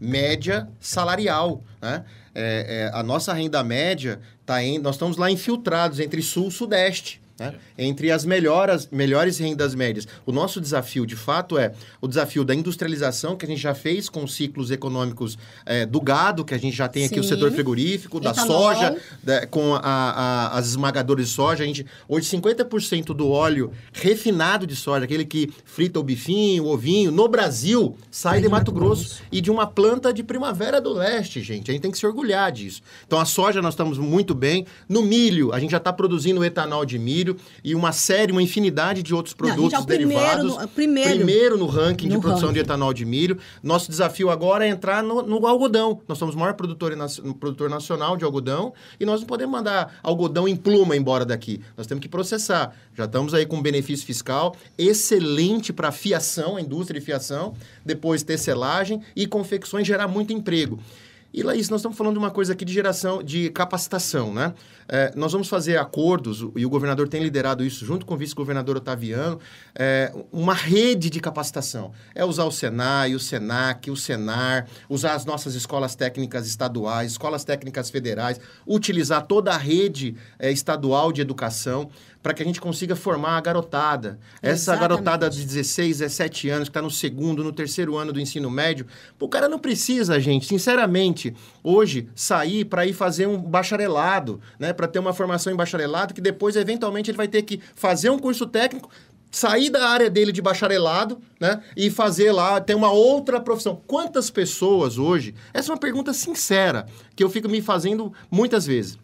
S3: média salarial. Né? É, é, a nossa renda média está em. Nós estamos lá infiltrados entre sul e sudeste. Né? Entre as melhoras, melhores rendas médias. O nosso desafio, de fato, é o desafio da industrialização, que a gente já fez com ciclos econômicos é, do gado, que a gente já tem aqui Sim. o setor frigorífico, da soja, da, com a, a, as esmagadoras de soja. A gente, hoje, 50% do óleo refinado de soja, aquele que frita o bifinho, o ovinho, no Brasil, sai de Mato Grosso, Grosso e de uma planta de primavera do leste, gente. A gente tem que se orgulhar disso. Então, a soja nós estamos muito bem. No milho, a gente já está produzindo etanol de milho milho e uma série, uma infinidade de outros produtos Não, é derivados. Primeiro no, primeiro, primeiro no ranking no de produção ranking. de etanol de milho. Nosso desafio agora é entrar no, no algodão. Nós somos o maior produtor, produtor nacional de algodão e nós não podemos mandar algodão em pluma embora daqui. Nós temos que processar. Já estamos aí com benefício fiscal excelente para fiação, a indústria de fiação, depois tecelagem e confecções gerar muito emprego. E Laís, nós estamos falando de uma coisa aqui de geração, de capacitação, né? É, nós vamos fazer acordos, e o governador tem liderado isso junto com o vice-governador Otaviano, é, uma rede de capacitação. É usar o Senai, o Senac, o Senar, usar as nossas escolas técnicas estaduais, escolas técnicas federais, utilizar toda a rede é, estadual de educação para que a gente consiga formar a garotada. Essa Exatamente. garotada de 16, 17 anos, que está no segundo, no terceiro ano do ensino médio, o cara não precisa, gente, sinceramente, hoje sair para ir fazer um bacharelado, né, para ter uma formação em bacharelado, que depois, eventualmente, ele vai ter que fazer um curso técnico, sair da área dele de bacharelado, né? E fazer lá, ter uma outra profissão. Quantas pessoas hoje? Essa é uma pergunta sincera que eu fico me fazendo muitas vezes.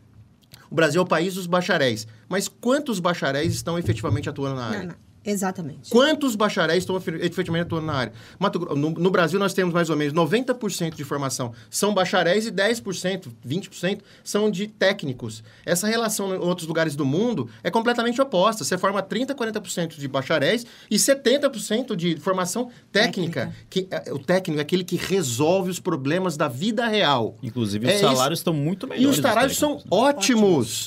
S3: O Brasil é o país dos bacharéis. Mas quantos bacharéis estão efetivamente atuando na área? Não, não. Exatamente. Quantos bacharéis estão efetivamente atuando na área? Mato, no, no, Brasil, nós temos mais ou menos 90% de formação são bacharéis e 10%, 20% são de técnicos. Essa relação em outros lugares do mundo é completamente oposta. Você forma 30%, 40% de bacharéis e 70% de formação técnica, técnica. Que, é, o técnico é aquele que resolve os problemas da vida real. Inclusive, é os salários isso. estão muito melhores. E os salários são né? ótimos.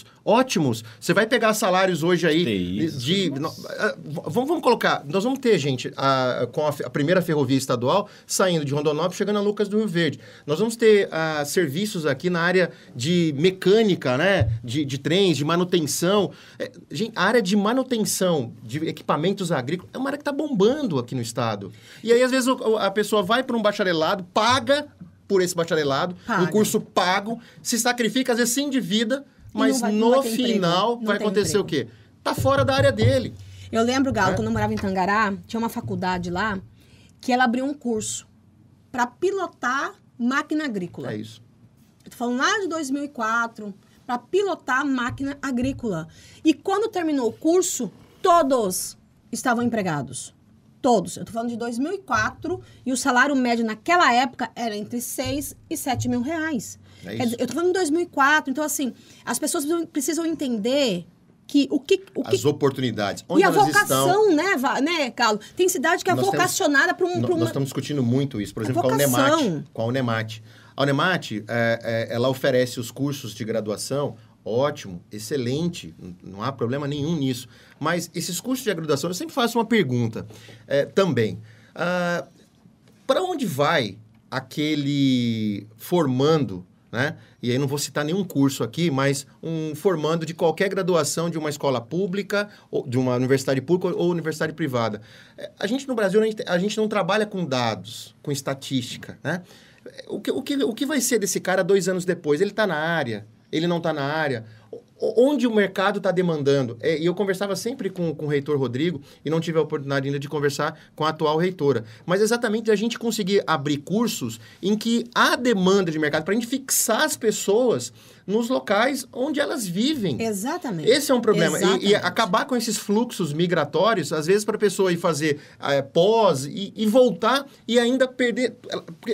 S3: ótimos ótimos. Você vai pegar salários hoje aí isso, de. Ah, vamos, vamos, colocar. Nós vamos ter, gente, a, com a, a, primeira ferrovia estadual saindo de Rondonópolis, chegando a Lucas do Rio Verde. Nós vamos ter a, ah, serviços aqui na área de mecânica, né? De, de trens, de manutenção. É, gente, a área de manutenção de equipamentos agrícolas é uma área que está bombando aqui no estado. E aí, às vezes, o, a pessoa vai para um bacharelado, paga por esse bacharelado, Paga. um curso pago, se sacrifica, às vezes se endivida mas vai, no vai final vai acontecer emprego. o quê?
S1: Tá fora da área dele. Eu lembro, Galo, é? Né? quando eu morava em Tangará, tinha uma faculdade lá que ela abriu um curso para pilotar máquina agrícola. É isso. Eu tô falando lá de 2004, para pilotar máquina agrícola. E quando terminou o curso, todos estavam empregados. Todos. Eu tô falando de 2004 e o salário médio naquela época era entre 6 e 7 mil reais. É eu estou falando de 2004, então assim, as pessoas precisam entender que o que, o que...
S3: as oportunidades Onde e a vocação
S1: estão... né né Carlos tem cidade que é nós vocacionada para um nós, pra uma... nós
S3: estamos discutindo muito isso por exemplo com a Unemat com a Unemat a Unemat é, é, ela oferece os cursos de graduação ótimo excelente não há problema nenhum nisso mas esses cursos de graduação eu sempre faço uma pergunta é, também ah, para onde vai aquele formando né? E aí não vou citar nenhum curso aqui, mas um formando de qualquer graduação de uma escola pública, ou de uma universidade pública ou universidade privada. É, a gente no Brasil, a gente, a gente não trabalha com dados, com estatística, né? O que, o, que, o que vai ser desse cara dois anos depois? Ele está na área, ele não está na área onde o mercado está demandando. É, e eu conversava sempre com, com o reitor Rodrigo e não tive a oportunidade ainda de conversar com a atual reitora. Mas é exatamente a gente conseguir abrir cursos em que há demanda de mercado, para a gente fixar as pessoas nos locais onde elas vivem.
S1: Exatamente. Esse é um problema. E, e,
S3: acabar com esses fluxos migratórios, às vezes, para a pessoa ir fazer é, pós e, e, voltar e ainda perder.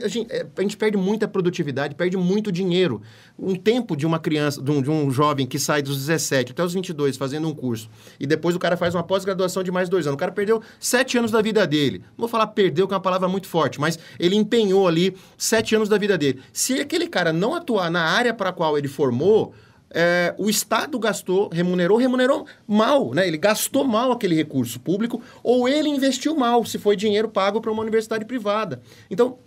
S3: A gente, eh, a gente, perde muita produtividade, perde muito dinheiro. Um tempo de uma criança, de um, de um jovem que sai dos 17 até os 22 fazendo um curso e depois o cara faz uma pós-graduação de mais dois anos. O cara perdeu sete anos da vida dele. Não vou falar perdeu, que é uma palavra muito forte, mas ele empenhou ali sete anos da vida dele. Se aquele cara não atuar na área para a qual ele for reformou, é, o Estado gastou, remunerou, remunerou mal, né? Ele gastou mal aquele recurso público ou ele investiu mal, se foi dinheiro pago para uma universidade privada. Então,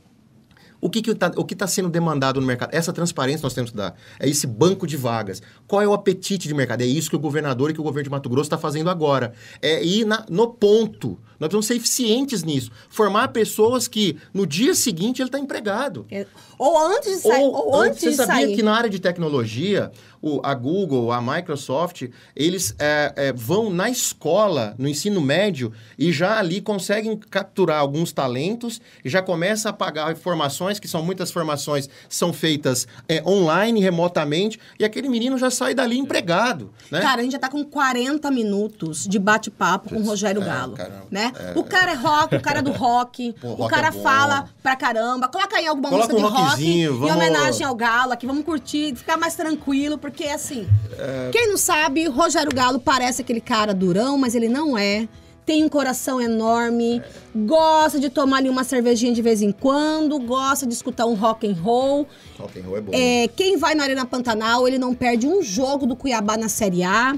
S3: o que está que tá sendo demandado no mercado? Essa transparência nós temos que dar. É esse banco de vagas. Qual é o apetite de mercado? É isso que o governador e que o governo de Mato Grosso está fazendo agora. É ir na, no ponto. Nós precisamos ser eficientes nisso. Formar pessoas que no dia seguinte ele está empregado. É.
S1: Ou antes de sair. Ou, ou antes, você sabia sair. que na
S3: área de tecnologia, o, a Google, a Microsoft, eles é, é, vão na escola, no ensino médio, e já ali conseguem capturar alguns talentos e já começa a pagar formações formações, que são muitas formações, são feitas é, online,
S1: remotamente, e aquele menino já sai dali é. empregado. Né? Cara, a gente já tá com 40 minutos de bate-papo com o Rogério é, Galo. Caramba, né? É. o cara é rock, o cara é do rock, Pô, o rock cara fala pra caramba. Coloca aí alguma Coloca música um de rock em homenagem ao Galo aqui, vamos curtir, ficar mais tranquilo, porque assim, quem não sabe, Rogério Galo parece aquele cara durão, mas ele não é tem um coração enorme, gosta de tomar ali uma cervejinha de vez em quando, gosta de escutar um rock and roll.
S3: Rock and roll é bom. É,
S1: né? quem vai na Arena Pantanal, ele não perde um jogo do Cuiabá na Série A.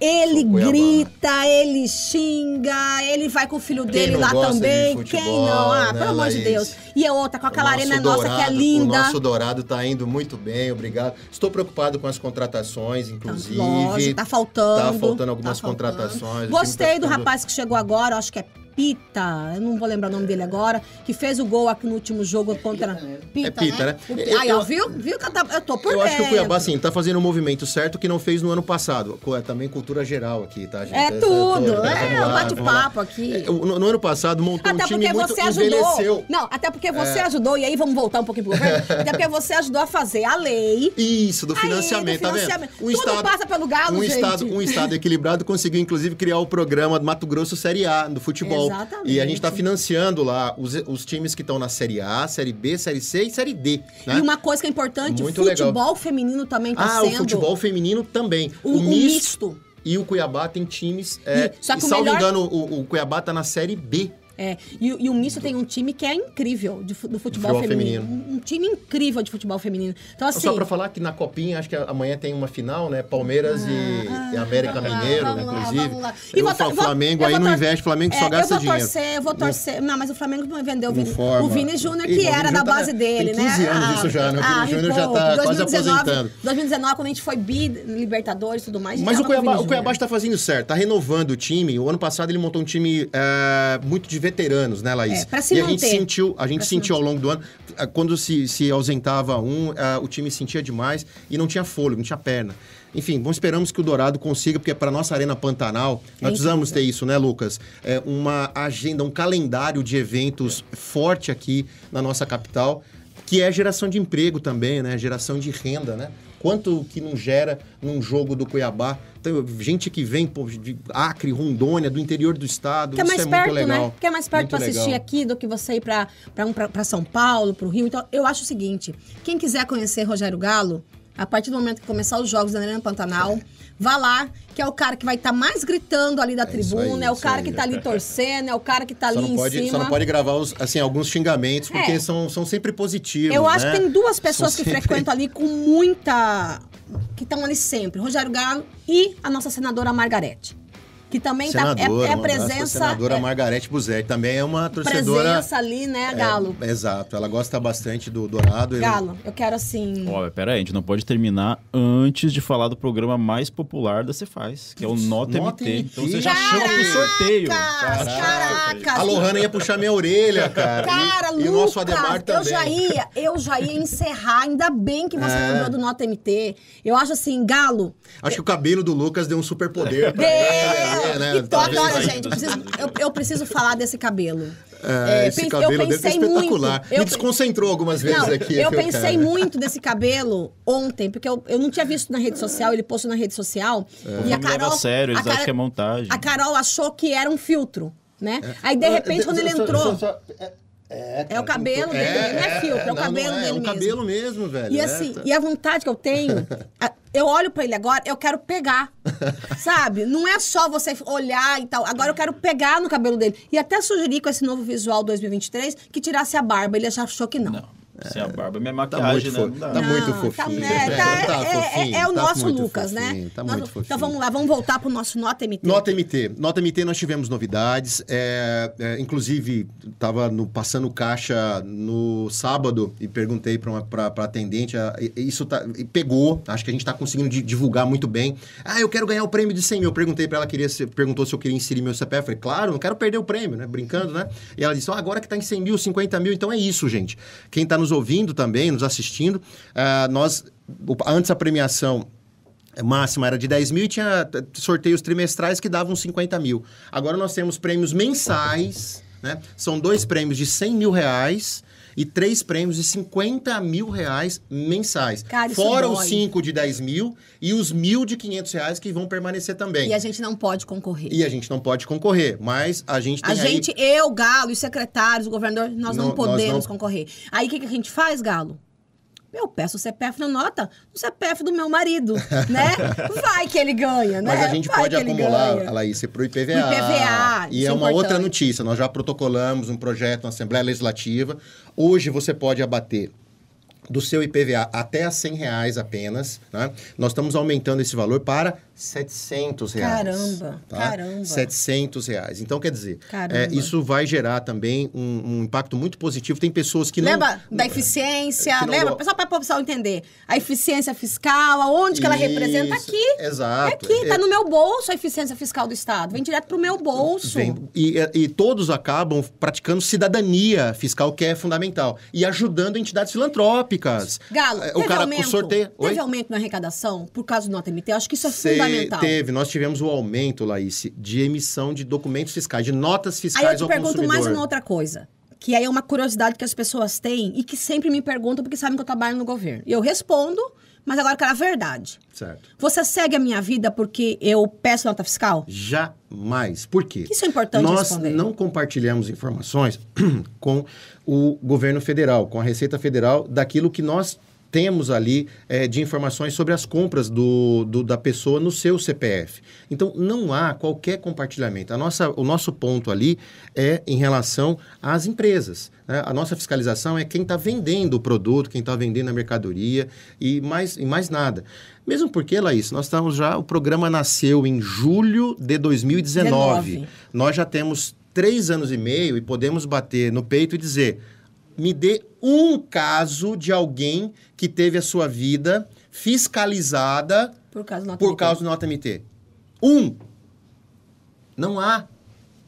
S1: Ele grita, ele xinga, ele vai com o filho dele lá também. De futebol, Quem não? Ah, né, pelo amor de Deus. E a é outra com aquela arena dourado, nossa que é linda. O nosso
S3: Dourado tá indo muito bem, obrigado. Estou preocupado com as contratações, inclusive. lógico, tá faltando. Tá faltando algumas tá faltando. contratações. Tá Gostei tá do rapaz
S1: que chegou agora, acho que é Pita, eu não vou lembrar o nome dele agora, que fez o gol aqui no último jogo contra. É né? Pita, é Pita, né? né? Eu, Aí, ó, viu? Viu que eu, tá, eu tô por Eu dentro. acho que o Cuiabá,
S3: assim, tá fazendo um movimento certo que não fez no ano passado. É também cultura geral aqui, tá, gente? É, é tudo. é, é um bate-papo aqui. É, no, no, ano passado, montou até um time muito você ajudou.
S1: Não, até porque você é. ajudou, e aí vamos voltar um pouquinho pro governo, até porque você ajudou a fazer a lei.
S3: Isso, do financiamento, aí, do financiamento. tá
S1: vendo? Um tudo estado, passa pelo galo, um gente. Estado, um estado
S3: equilibrado conseguiu, inclusive, criar o programa do Mato Grosso Série A, do futebol futebol. Exatamente. E a gente está financiando lá os, os times que estão na Série A, Série B, Série C e Série D. Né? E uma
S1: coisa que é importante, Muito o futebol legal. feminino também está ah, sendo... Ah, o futebol
S3: feminino também. Tá ah, o, o misto. misto. E o Cuiabá tem times. É, e, só que e, salvo melhor... engano, o, o Cuiabá está na Série B
S1: é, e, e, o Misto do... tem um time que é incrível de, do futebol, futebol feminino. feminino. Um, time incrível de futebol feminino. Então, assim... Só para falar
S3: que na Copinha, acho que amanhã tem uma final, né? Palmeiras ah, e, ah, ah, ah e, América Mineiro, né, inclusive. E o Flamengo aí não investe, Flamengo só é, gasta dinheiro. Eu vou torcer, eu vou torcer.
S1: Não, mas o Flamengo não vendeu o Vini, o Vini Júnior, que era da tá base dele, né? 15 né? anos isso ah, já, né? O Vini Júnior já tá quase aposentando. 2019, quando a gente foi bi, Libertadores e tudo mais. Mas o Cuiabá
S3: está fazendo certo, tá renovando o time. O ano passado ele montou um time eh, muito diverso veteranos, né, Laís? É, pra se e a gente sentiu, a gente sentiu se ao longo do ano, ah, quando se, se ausentava um, ah, o time sentia demais e não tinha fôlego, não tinha perna. Enfim, bom, esperamos que o Dourado consiga, porque para nossa Arena Pantanal, é nós precisamos ter isso, né, Lucas? É uma agenda, um calendário de eventos forte aqui na nossa capital que é geração de emprego também, né? Geração de renda, né? Quanto que não gera num jogo do Cuiabá? Então, gente que vem pô, de Acre, Rondônia, do interior do estado, que é mais é né? perto, muito legal. Né? mais perto para assistir
S1: aqui do que você ir para São Paulo, para o Rio. Então, eu acho o seguinte, quem quiser conhecer Rogério Galo, a partir do momento que começar os jogos da Arena Pantanal... É vá lá, que é o cara que vai estar tá mais gritando ali da é tribuna, aí, é o cara aí. que está ali é. torcendo, é o cara que está ali não pode, em cima. Só não pode
S3: gravar os, assim, alguns xingamentos, é. porque é. são, são sempre positivos. Eu acho né? que tem duas pessoas são que sempre... frequentam
S1: ali com muita. que estão ali sempre: Rogério Galo e a nossa senadora Margarete que também senadora, tá, é, é presença. senadora é,
S3: Margarete Buzetti também é uma torcedora. Presença
S1: ali, né, é, Galo?
S2: É, exato, ela gosta bastante do Dourado. Galo,
S1: eu, eu quero assim.
S2: Olha, peraí, a gente não pode terminar antes de falar do programa mais popular da Cefaz, que é o Nota, Nota MT. MT. Então você já chama pro sorteio.
S1: Caraca. A Lohana ia puxar
S2: minha orelha, cara.
S1: Cara, e, Lucas, e o nosso Ademar também. Eu já ia, eu já ia encerrar, ainda bem que você é. do Nota MT. Eu acho assim, Galo.
S3: Acho eu... que o cabelo do Lucas deu um superpoder. Deu! É, né? fazer, né? gente, eu
S1: preciso, eu, preciso falar desse cabelo. É, é esse pense, cabelo eu é pensei dele tá espetacular. Muito, Me
S2: desconcentrou algumas vezes não, aqui. Eu pensei cara. Né? muito
S1: desse cabelo ontem, porque eu, eu não tinha visto na rede social, ele postou na rede social. É. E a Carol. sério, eles acham que é
S2: montagem. A
S1: Carol achou que era um filtro, né? Aí, de repente, quando ele entrou. Só, só, é, é o cabelo dele, é, não é, é filtro, é, é o cabelo não é, dele. É o mesmo. cabelo
S3: mesmo, velho. E é, assim, tá. e
S1: a vontade que eu tenho, eu olho para ele agora, eu quero pegar. sabe? Não é só você olhar e tal. Agora eu quero pegar no cabelo dele. E até sugeri com esse novo visual 2023 que tirasse a barba. Ele já achou que não. não.
S2: Sem a barba minha tá maquiagem, né? tá muito tá né? Tá muito é, tá
S1: é, fofinho. é, o nosso Lucas, né? Tá muito fofinho. Então vamos lá, vamos voltar pro nosso Nota MT. Nota
S3: MT. Nota MT nós tivemos novidades. É, é, inclusive, tava no, passando caixa no sábado e perguntei pra, uma, pra, pra atendente. A, isso tá, pegou, acho que a gente tá conseguindo divulgar muito bem. Ah, eu quero ganhar o prêmio de 100 mil. Eu perguntei pra ela, queria, perguntou se eu queria inserir meu CPF. Eu falei, claro, não quero perder o prêmio, né? Brincando, né? E ela disse, oh, agora que tá em 100 mil, 50 mil, então é isso, gente. Quem tá nos nos ouvindo também, nos assistindo. Uh, nós, antes a premiação máxima era de 10 mil e tinha sorteios trimestrais que davam 50 mil. Agora nós temos prêmios mensais, né? São dois prêmios de 100 mil reais e três prêmios de 50 mil reais mensais. Cara, Fora os cinco de 10 mil e os mil de 500 reais que vão permanecer também. E a
S1: gente não pode concorrer. E
S3: a gente não pode concorrer, mas a gente tem A gente,
S1: eu, Galo, os secretários, o governador, nós não, não podemos nós não... concorrer. Aí o que, que a gente faz, Galo? Eu peço o CPF na nota do CPF do meu marido, né? Vai que ele ganha, né? Mas a gente Vai pode acumular,
S3: Laís, é para o IPVA. IPVA. E é, é uma importante. outra notícia. Nós já protocolamos um projeto na Assembleia Legislativa. Hoje você pode abater do seu IPVA até a 100 reais apenas. Né? Nós estamos aumentando esse valor para 700 reais. Caramba, tá? caramba. 700 reais. Então, quer dizer, é, isso vai gerar também um, um, impacto muito positivo. Tem pessoas que lembra não... Lembra da é,
S1: eficiência, não, lembra? Só para o pessoal entender. A eficiência fiscal, aonde que ela isso, representa? Aqui. Exato. É aqui, tá é, é... no meu bolso a eficiência fiscal do Estado. Vem direto para o meu bolso. Vem,
S3: e, e todos acabam praticando cidadania fiscal, que é fundamental. E ajudando entidades filantrópicas.
S1: Galo, o cara aumento, com sorteio... Teve Oi? aumento na arrecadação por causa do nota MT? Acho que isso é Sei. fundamental Teve,
S3: nós tivemos o aumento, Laís, de emissão de documentos fiscais, de notas fiscais ao consumidor. Aí eu te pergunto mais uma outra
S1: coisa que aí é uma curiosidade que as pessoas têm e que sempre me perguntam porque sabem que eu trabalho no governo. E eu respondo, mas agora eu quero a verdade. Certo. Você segue a minha vida porque eu peço nota fiscal?
S3: Jamais. Por quê? Isso é importante Nós responder. não compartilhamos informações com o governo federal, com a Receita Federal, daquilo que nós temos ali é, de informações sobre as compras do, do, da pessoa no seu CPF. Então, não há qualquer compartilhamento. A nossa, o nosso ponto ali é em relação às empresas. Né? A nossa fiscalização é quem está vendendo o produto, quem está vendendo a mercadoria e mais, e mais nada. Mesmo porque, Laís, nós estamos já. O programa nasceu em julho de 2019. 19. Nós já temos três anos e meio e podemos bater no peito e dizer me dê um caso de alguém que teve a sua vida fiscalizada
S1: por causa
S3: do nota, MT. Um. Não há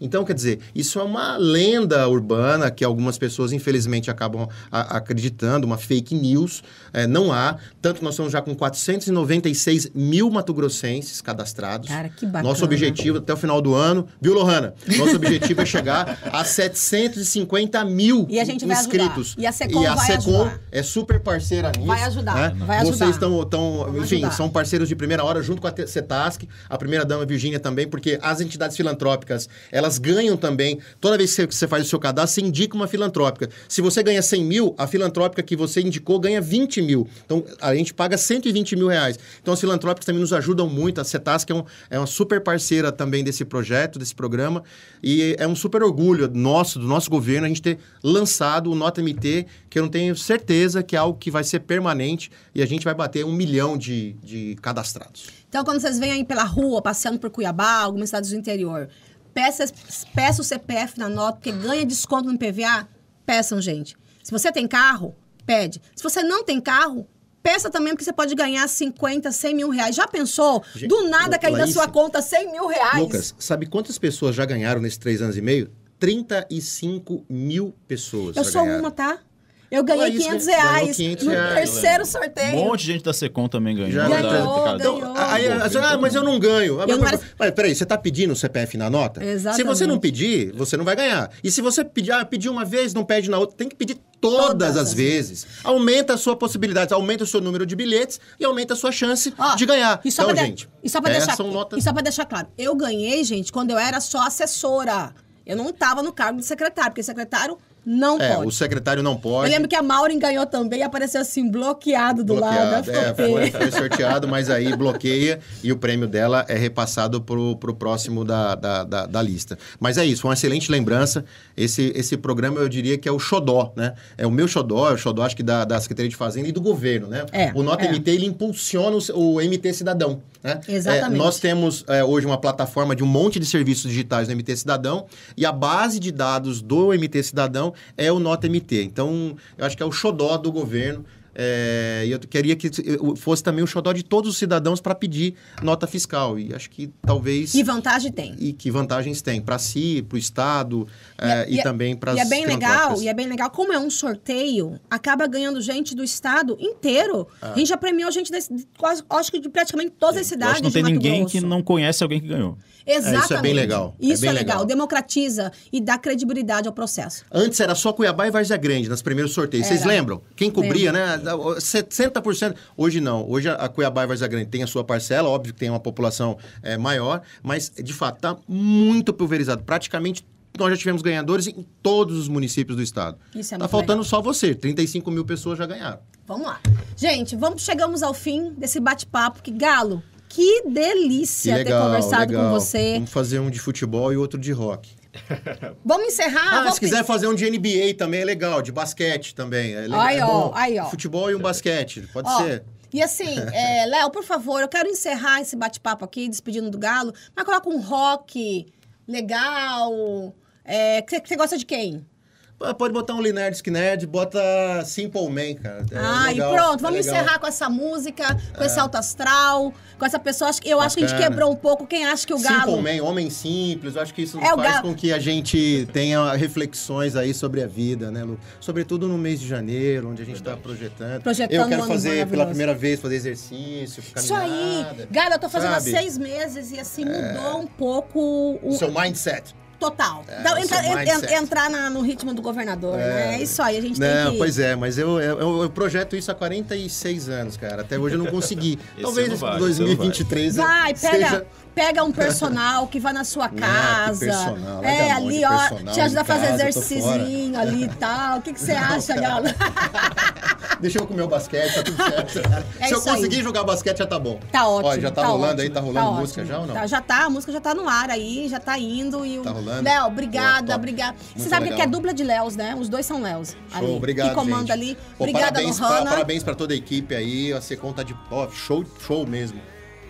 S3: então, quer dizer, isso é uma lenda urbana que algumas pessoas, infelizmente, acabam acreditando, uma fake news. É, não há. Tanto nós estamos já com 496 mil matogrossenses cadastrados. Cara,
S1: que bacana. Nosso objetivo
S3: até o final do ano, viu, Lohana? Nosso objetivo é chegar a 750 mil e a gente vai inscritos. Ajudar. E a Secom, e a Secom é super parceira nisso. Vai
S1: ajudar, né? vai ajudar. Vocês estão,
S3: tão, enfim, ajudar. são parceiros de primeira hora, junto com a CETASC, a primeira dama Virgínia também, porque as entidades filantrópicas, elas elas ganham também. Toda vez que você faz o seu cadastro, você indica uma filantrópica. Se você ganha 100 mil, a filantrópica que você indicou ganha 20 mil. Então, a gente paga 120 mil reais. Então, as filantrópicas também nos ajudam muito. A CETASC é, um, é uma super parceira também desse projeto, desse programa. E é um super orgulho nosso, do nosso governo, a gente ter lançado o Nota MT, que eu não tenho certeza que é algo que vai ser permanente e a gente vai bater um milhão de, de cadastrados.
S1: Então, quando vocês vêm aí pela rua, passeando por Cuiabá, algumas cidades do interior, Peça, peça o CPF na nota, porque ganha desconto no PVA. Peçam, gente. Se você tem carro, pede. Se você não tem carro, peça também, porque você pode ganhar 50, 100 mil reais. Já pensou? Gente, Do nada cair na sua conta 100 mil reais. Lucas,
S3: sabe quantas pessoas já ganharam nesses três anos e meio? 35 mil pessoas. Eu
S1: sou ganharam. uma, tá? Eu ganhei 500 é né? reais 500 no reais, né? terceiro sorteio. Um monte
S2: de gente da Secom também ganhou. Já ganhou, tá ganhou. Então, aí, ah, mas eu não ganho. Ah, eu mas, mas, peraí, você está pedindo o
S3: CPF na nota? Exatamente. Se você não pedir, você não vai ganhar. E se você pedir, ah, pedir uma vez, não pede na outra, tem que pedir todas, todas as vezes. vezes. Aumenta a sua possibilidade, aumenta o seu número de bilhetes e aumenta a sua chance ah, de ganhar. E só então, pra gente, e só pra é, deixar,
S1: notas... e só pra deixar claro, eu ganhei, gente, quando eu era só assessora. Eu não estava no cargo de secretário, porque secretário não é, pode.
S3: O secretário não pode. Eu lembro
S1: que a Maureen ganhou também e apareceu assim, bloqueado do bloqueado, lado. É, foi, foi,
S3: sorteado, mas aí bloqueia e o prêmio dela é repassado pro, pro próximo da, da, da, da, lista. Mas é isso, uma excelente lembrança. Esse, esse programa eu diria que é o xodó, né? É o meu xodó, é o xodó acho que da, da Secretaria de Fazenda e do governo, né? É, o Nota é. MT, ele impulsiona o, o MT Cidadão. Né? É, Exatamente. É, nós temos é, hoje uma plataforma de um monte de serviços digitais no MT Cidadão e a base de dados do MT Cidadão é o Nota MT. Então, eu acho que é o xodó do governo é, eu queria que fosse também o xodó de todos os cidadãos para pedir nota fiscal. E acho que talvez. Que
S1: vantagem tem? E
S3: que vantagens tem para si, para o Estado e, é, e, e também para as. é bem legal, e é
S1: bem legal, como é um sorteio, acaba ganhando gente do Estado inteiro. Ah. A gente já premiou gente desse, quase, acho que de praticamente todas as cidades. Acho que não tem ninguém
S2: Grosso. que não conhece alguém que ganhou. Exatamente. É, isso é bem legal. É isso é, é legal. legal.
S1: democratiza e dá credibilidade ao processo.
S2: Antes era só Cuiabá e
S3: Várzea Grande nos primeiros sorteios. Era. Vocês lembram? Quem cobria, Lembro. né? 70%. Hoje não. Hoje a Cuiabá e Várzea Grande tem a sua parcela, óbvio que tem uma população é, maior, mas de fato está muito pulverizado. Praticamente nós já tivemos ganhadores em todos os municípios do estado.
S1: Isso é Está faltando legal.
S3: só você. 35 mil pessoas já ganharam.
S1: Vamos lá. Gente, vamos chegamos ao fim desse bate-papo que, Galo, que delícia que legal, ter conversado legal. com você. Vamos
S3: fazer um de futebol e outro de rock.
S1: Vamos encerrar. Ah, vamos se quiser
S3: fazer um de NBA também é legal, de basquete também. É legal, aí, é ó, aí, ó. Futebol e um basquete, pode ó, ser.
S1: E assim, é, Léo, por favor, eu quero encerrar esse bate-papo aqui, despedindo do Galo, mas coloca um rock legal. É, que você gosta de quem? Ah, pode botar um
S3: Linerd Skinhead, bota Simple Man, cara. É ah, legal, e pronto. É vamos encerrar com
S1: essa música, com é. esse alto astral, com essa pessoa. Eu Bacana. acho que a gente quebrou um pouco quem acha que o galo... Simple
S3: Man, homem simples. Eu acho que isso é, faz galo... com que a gente tenha reflexões aí sobre a vida, né, Lu? Sobretudo no mês de janeiro, onde a gente está projetando. projetando. Eu quero fazer pela primeira vez, fazer exercício, caminhada. Isso aí. Galo, eu tô fazendo sabe? há seis
S1: meses e assim mudou é. um pouco...
S3: O... Seu mindset.
S1: Total. É, então, é entra, entrar na, no ritmo do governador, é. né? É isso aí, a gente não, tem que... Pois
S3: é, mas eu, eu, eu, projeto isso há 46 anos, cara. Até hoje eu não consegui. Talvez em 2023 vai, vai pega, seja
S1: pega um personal que vai na sua ah, casa. Não, personal, é, ali, ó, te ajuda a fazer casa, ali e tal. O que, que você não, acha, galera?
S3: Deixa eu comer o basquete, tá tudo certo. É Se eu conseguir aí. jogar basquete, já tá bom.
S1: Tá ótimo. Ó, já tá, tá rolando ótimo, aí, tá, tá rolando tá música ótimo. já ou não? Tá, já tá, a música já tá no ar aí, já tá indo. E o... Tá rolando? Léo, obrigada, obrigada. Você sabe legal. que é, é dupla de Léos, né? Os dois são Léos. Show, ali, obrigado, Que comanda gente. ali. obrigada, parabéns, pra, parabéns
S3: pra toda a equipe aí. A Secom tá de... Ó, show, show mesmo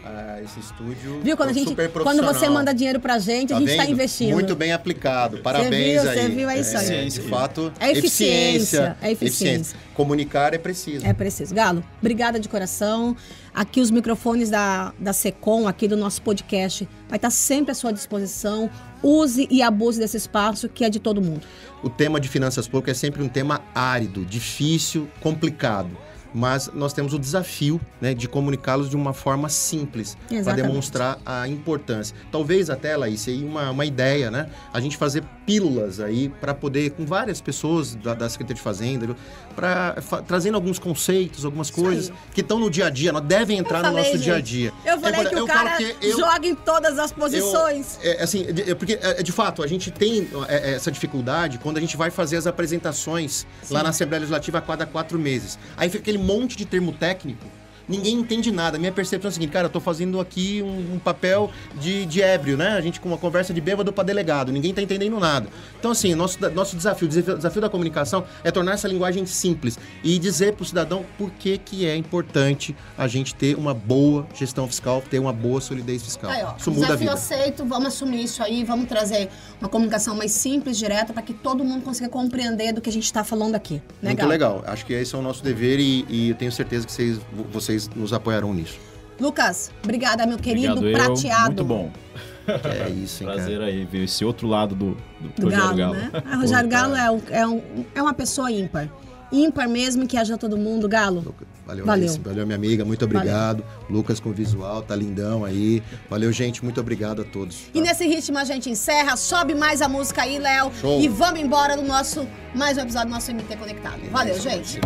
S3: uh, esse estúdio. Viu quando é a gente, quando você manda
S1: dinheiro pra gente, tá a gente está investindo. Muito
S3: bem aplicado. Parabéns você viu, aí. Você viu é isso é, aí. É, de fato, é eficiência, eficiência. É eficiência. Comunicar é preciso. É
S1: preciso. Galo, obrigada de coração. Aqui os microfones da, da Secom, aqui do nosso podcast, vai estar tá sempre à sua disposição. Use e abuse desse espaço que é de todo mundo.
S3: O tema de finanças públicas é sempre um tema árido, difícil, complicado mas nós temos o desafio né, de comunicá-los de uma forma simples para demonstrar a importância. Talvez até, Laís, aí uma, uma ideia, né? A gente fazer pílulas aí para poder, com várias pessoas da, da Secretaria de Fazenda, para trazendo alguns conceitos, algumas coisas que estão no dia a dia, Não devem entrar falei, no nosso gente. dia a dia.
S1: Eu falei que eu o cara que eu, joga em todas as posições.
S3: é, assim, de, é, porque é, é, de fato a gente tem essa dificuldade quando a gente vai fazer as apresentações Sim. lá na Assembleia Legislativa a cada quatro meses. Aí fica aquele monte de termo técnico ninguém entende nada. Minha percepção é a seguinte, cara, eu tô fazendo aqui um, um papel de, de ébrio, né? A gente com uma conversa de bêbado para delegado, ninguém tá entendendo nada. Então, assim, nosso, nosso desafio, desafio da comunicação é tornar essa linguagem simples e dizer pro cidadão por que, que é importante a gente ter uma boa gestão fiscal, ter uma boa solidez fiscal. Aí, ó, isso muda a vida. Desafio
S1: aceito, vamos assumir isso aí, vamos trazer uma comunicação mais simples, direta, para que todo mundo consiga compreender do que a gente está falando aqui. Legal. Né, Muito legal.
S3: Acho que esse é o nosso dever e, e eu tenho certeza que vocês, vocês vocês nos apoiaram
S2: nisso.
S1: Lucas, obrigada, meu querido Obrigado prateado. Eu. Muito bom.
S2: É isso, hein, Prazer cara. aí ver esse outro lado do, do, do Galo, Galo. Né? Ah, Rogério
S1: Galo é, um, é, um, é uma pessoa ímpar. Ímpar mesmo, que haja todo mundo. Galo. Valeu, valeu.
S2: valeu minha amiga, muito
S1: obrigado.
S3: Valeu. Lucas com visual, tá lindão aí. Valeu, gente, muito obrigado a todos. Tá?
S1: E nesse ritmo a gente encerra, sobe mais a música aí, Léo. E vamos embora no nosso mais um episódio do nosso MT Conectado. Valeu, é gente.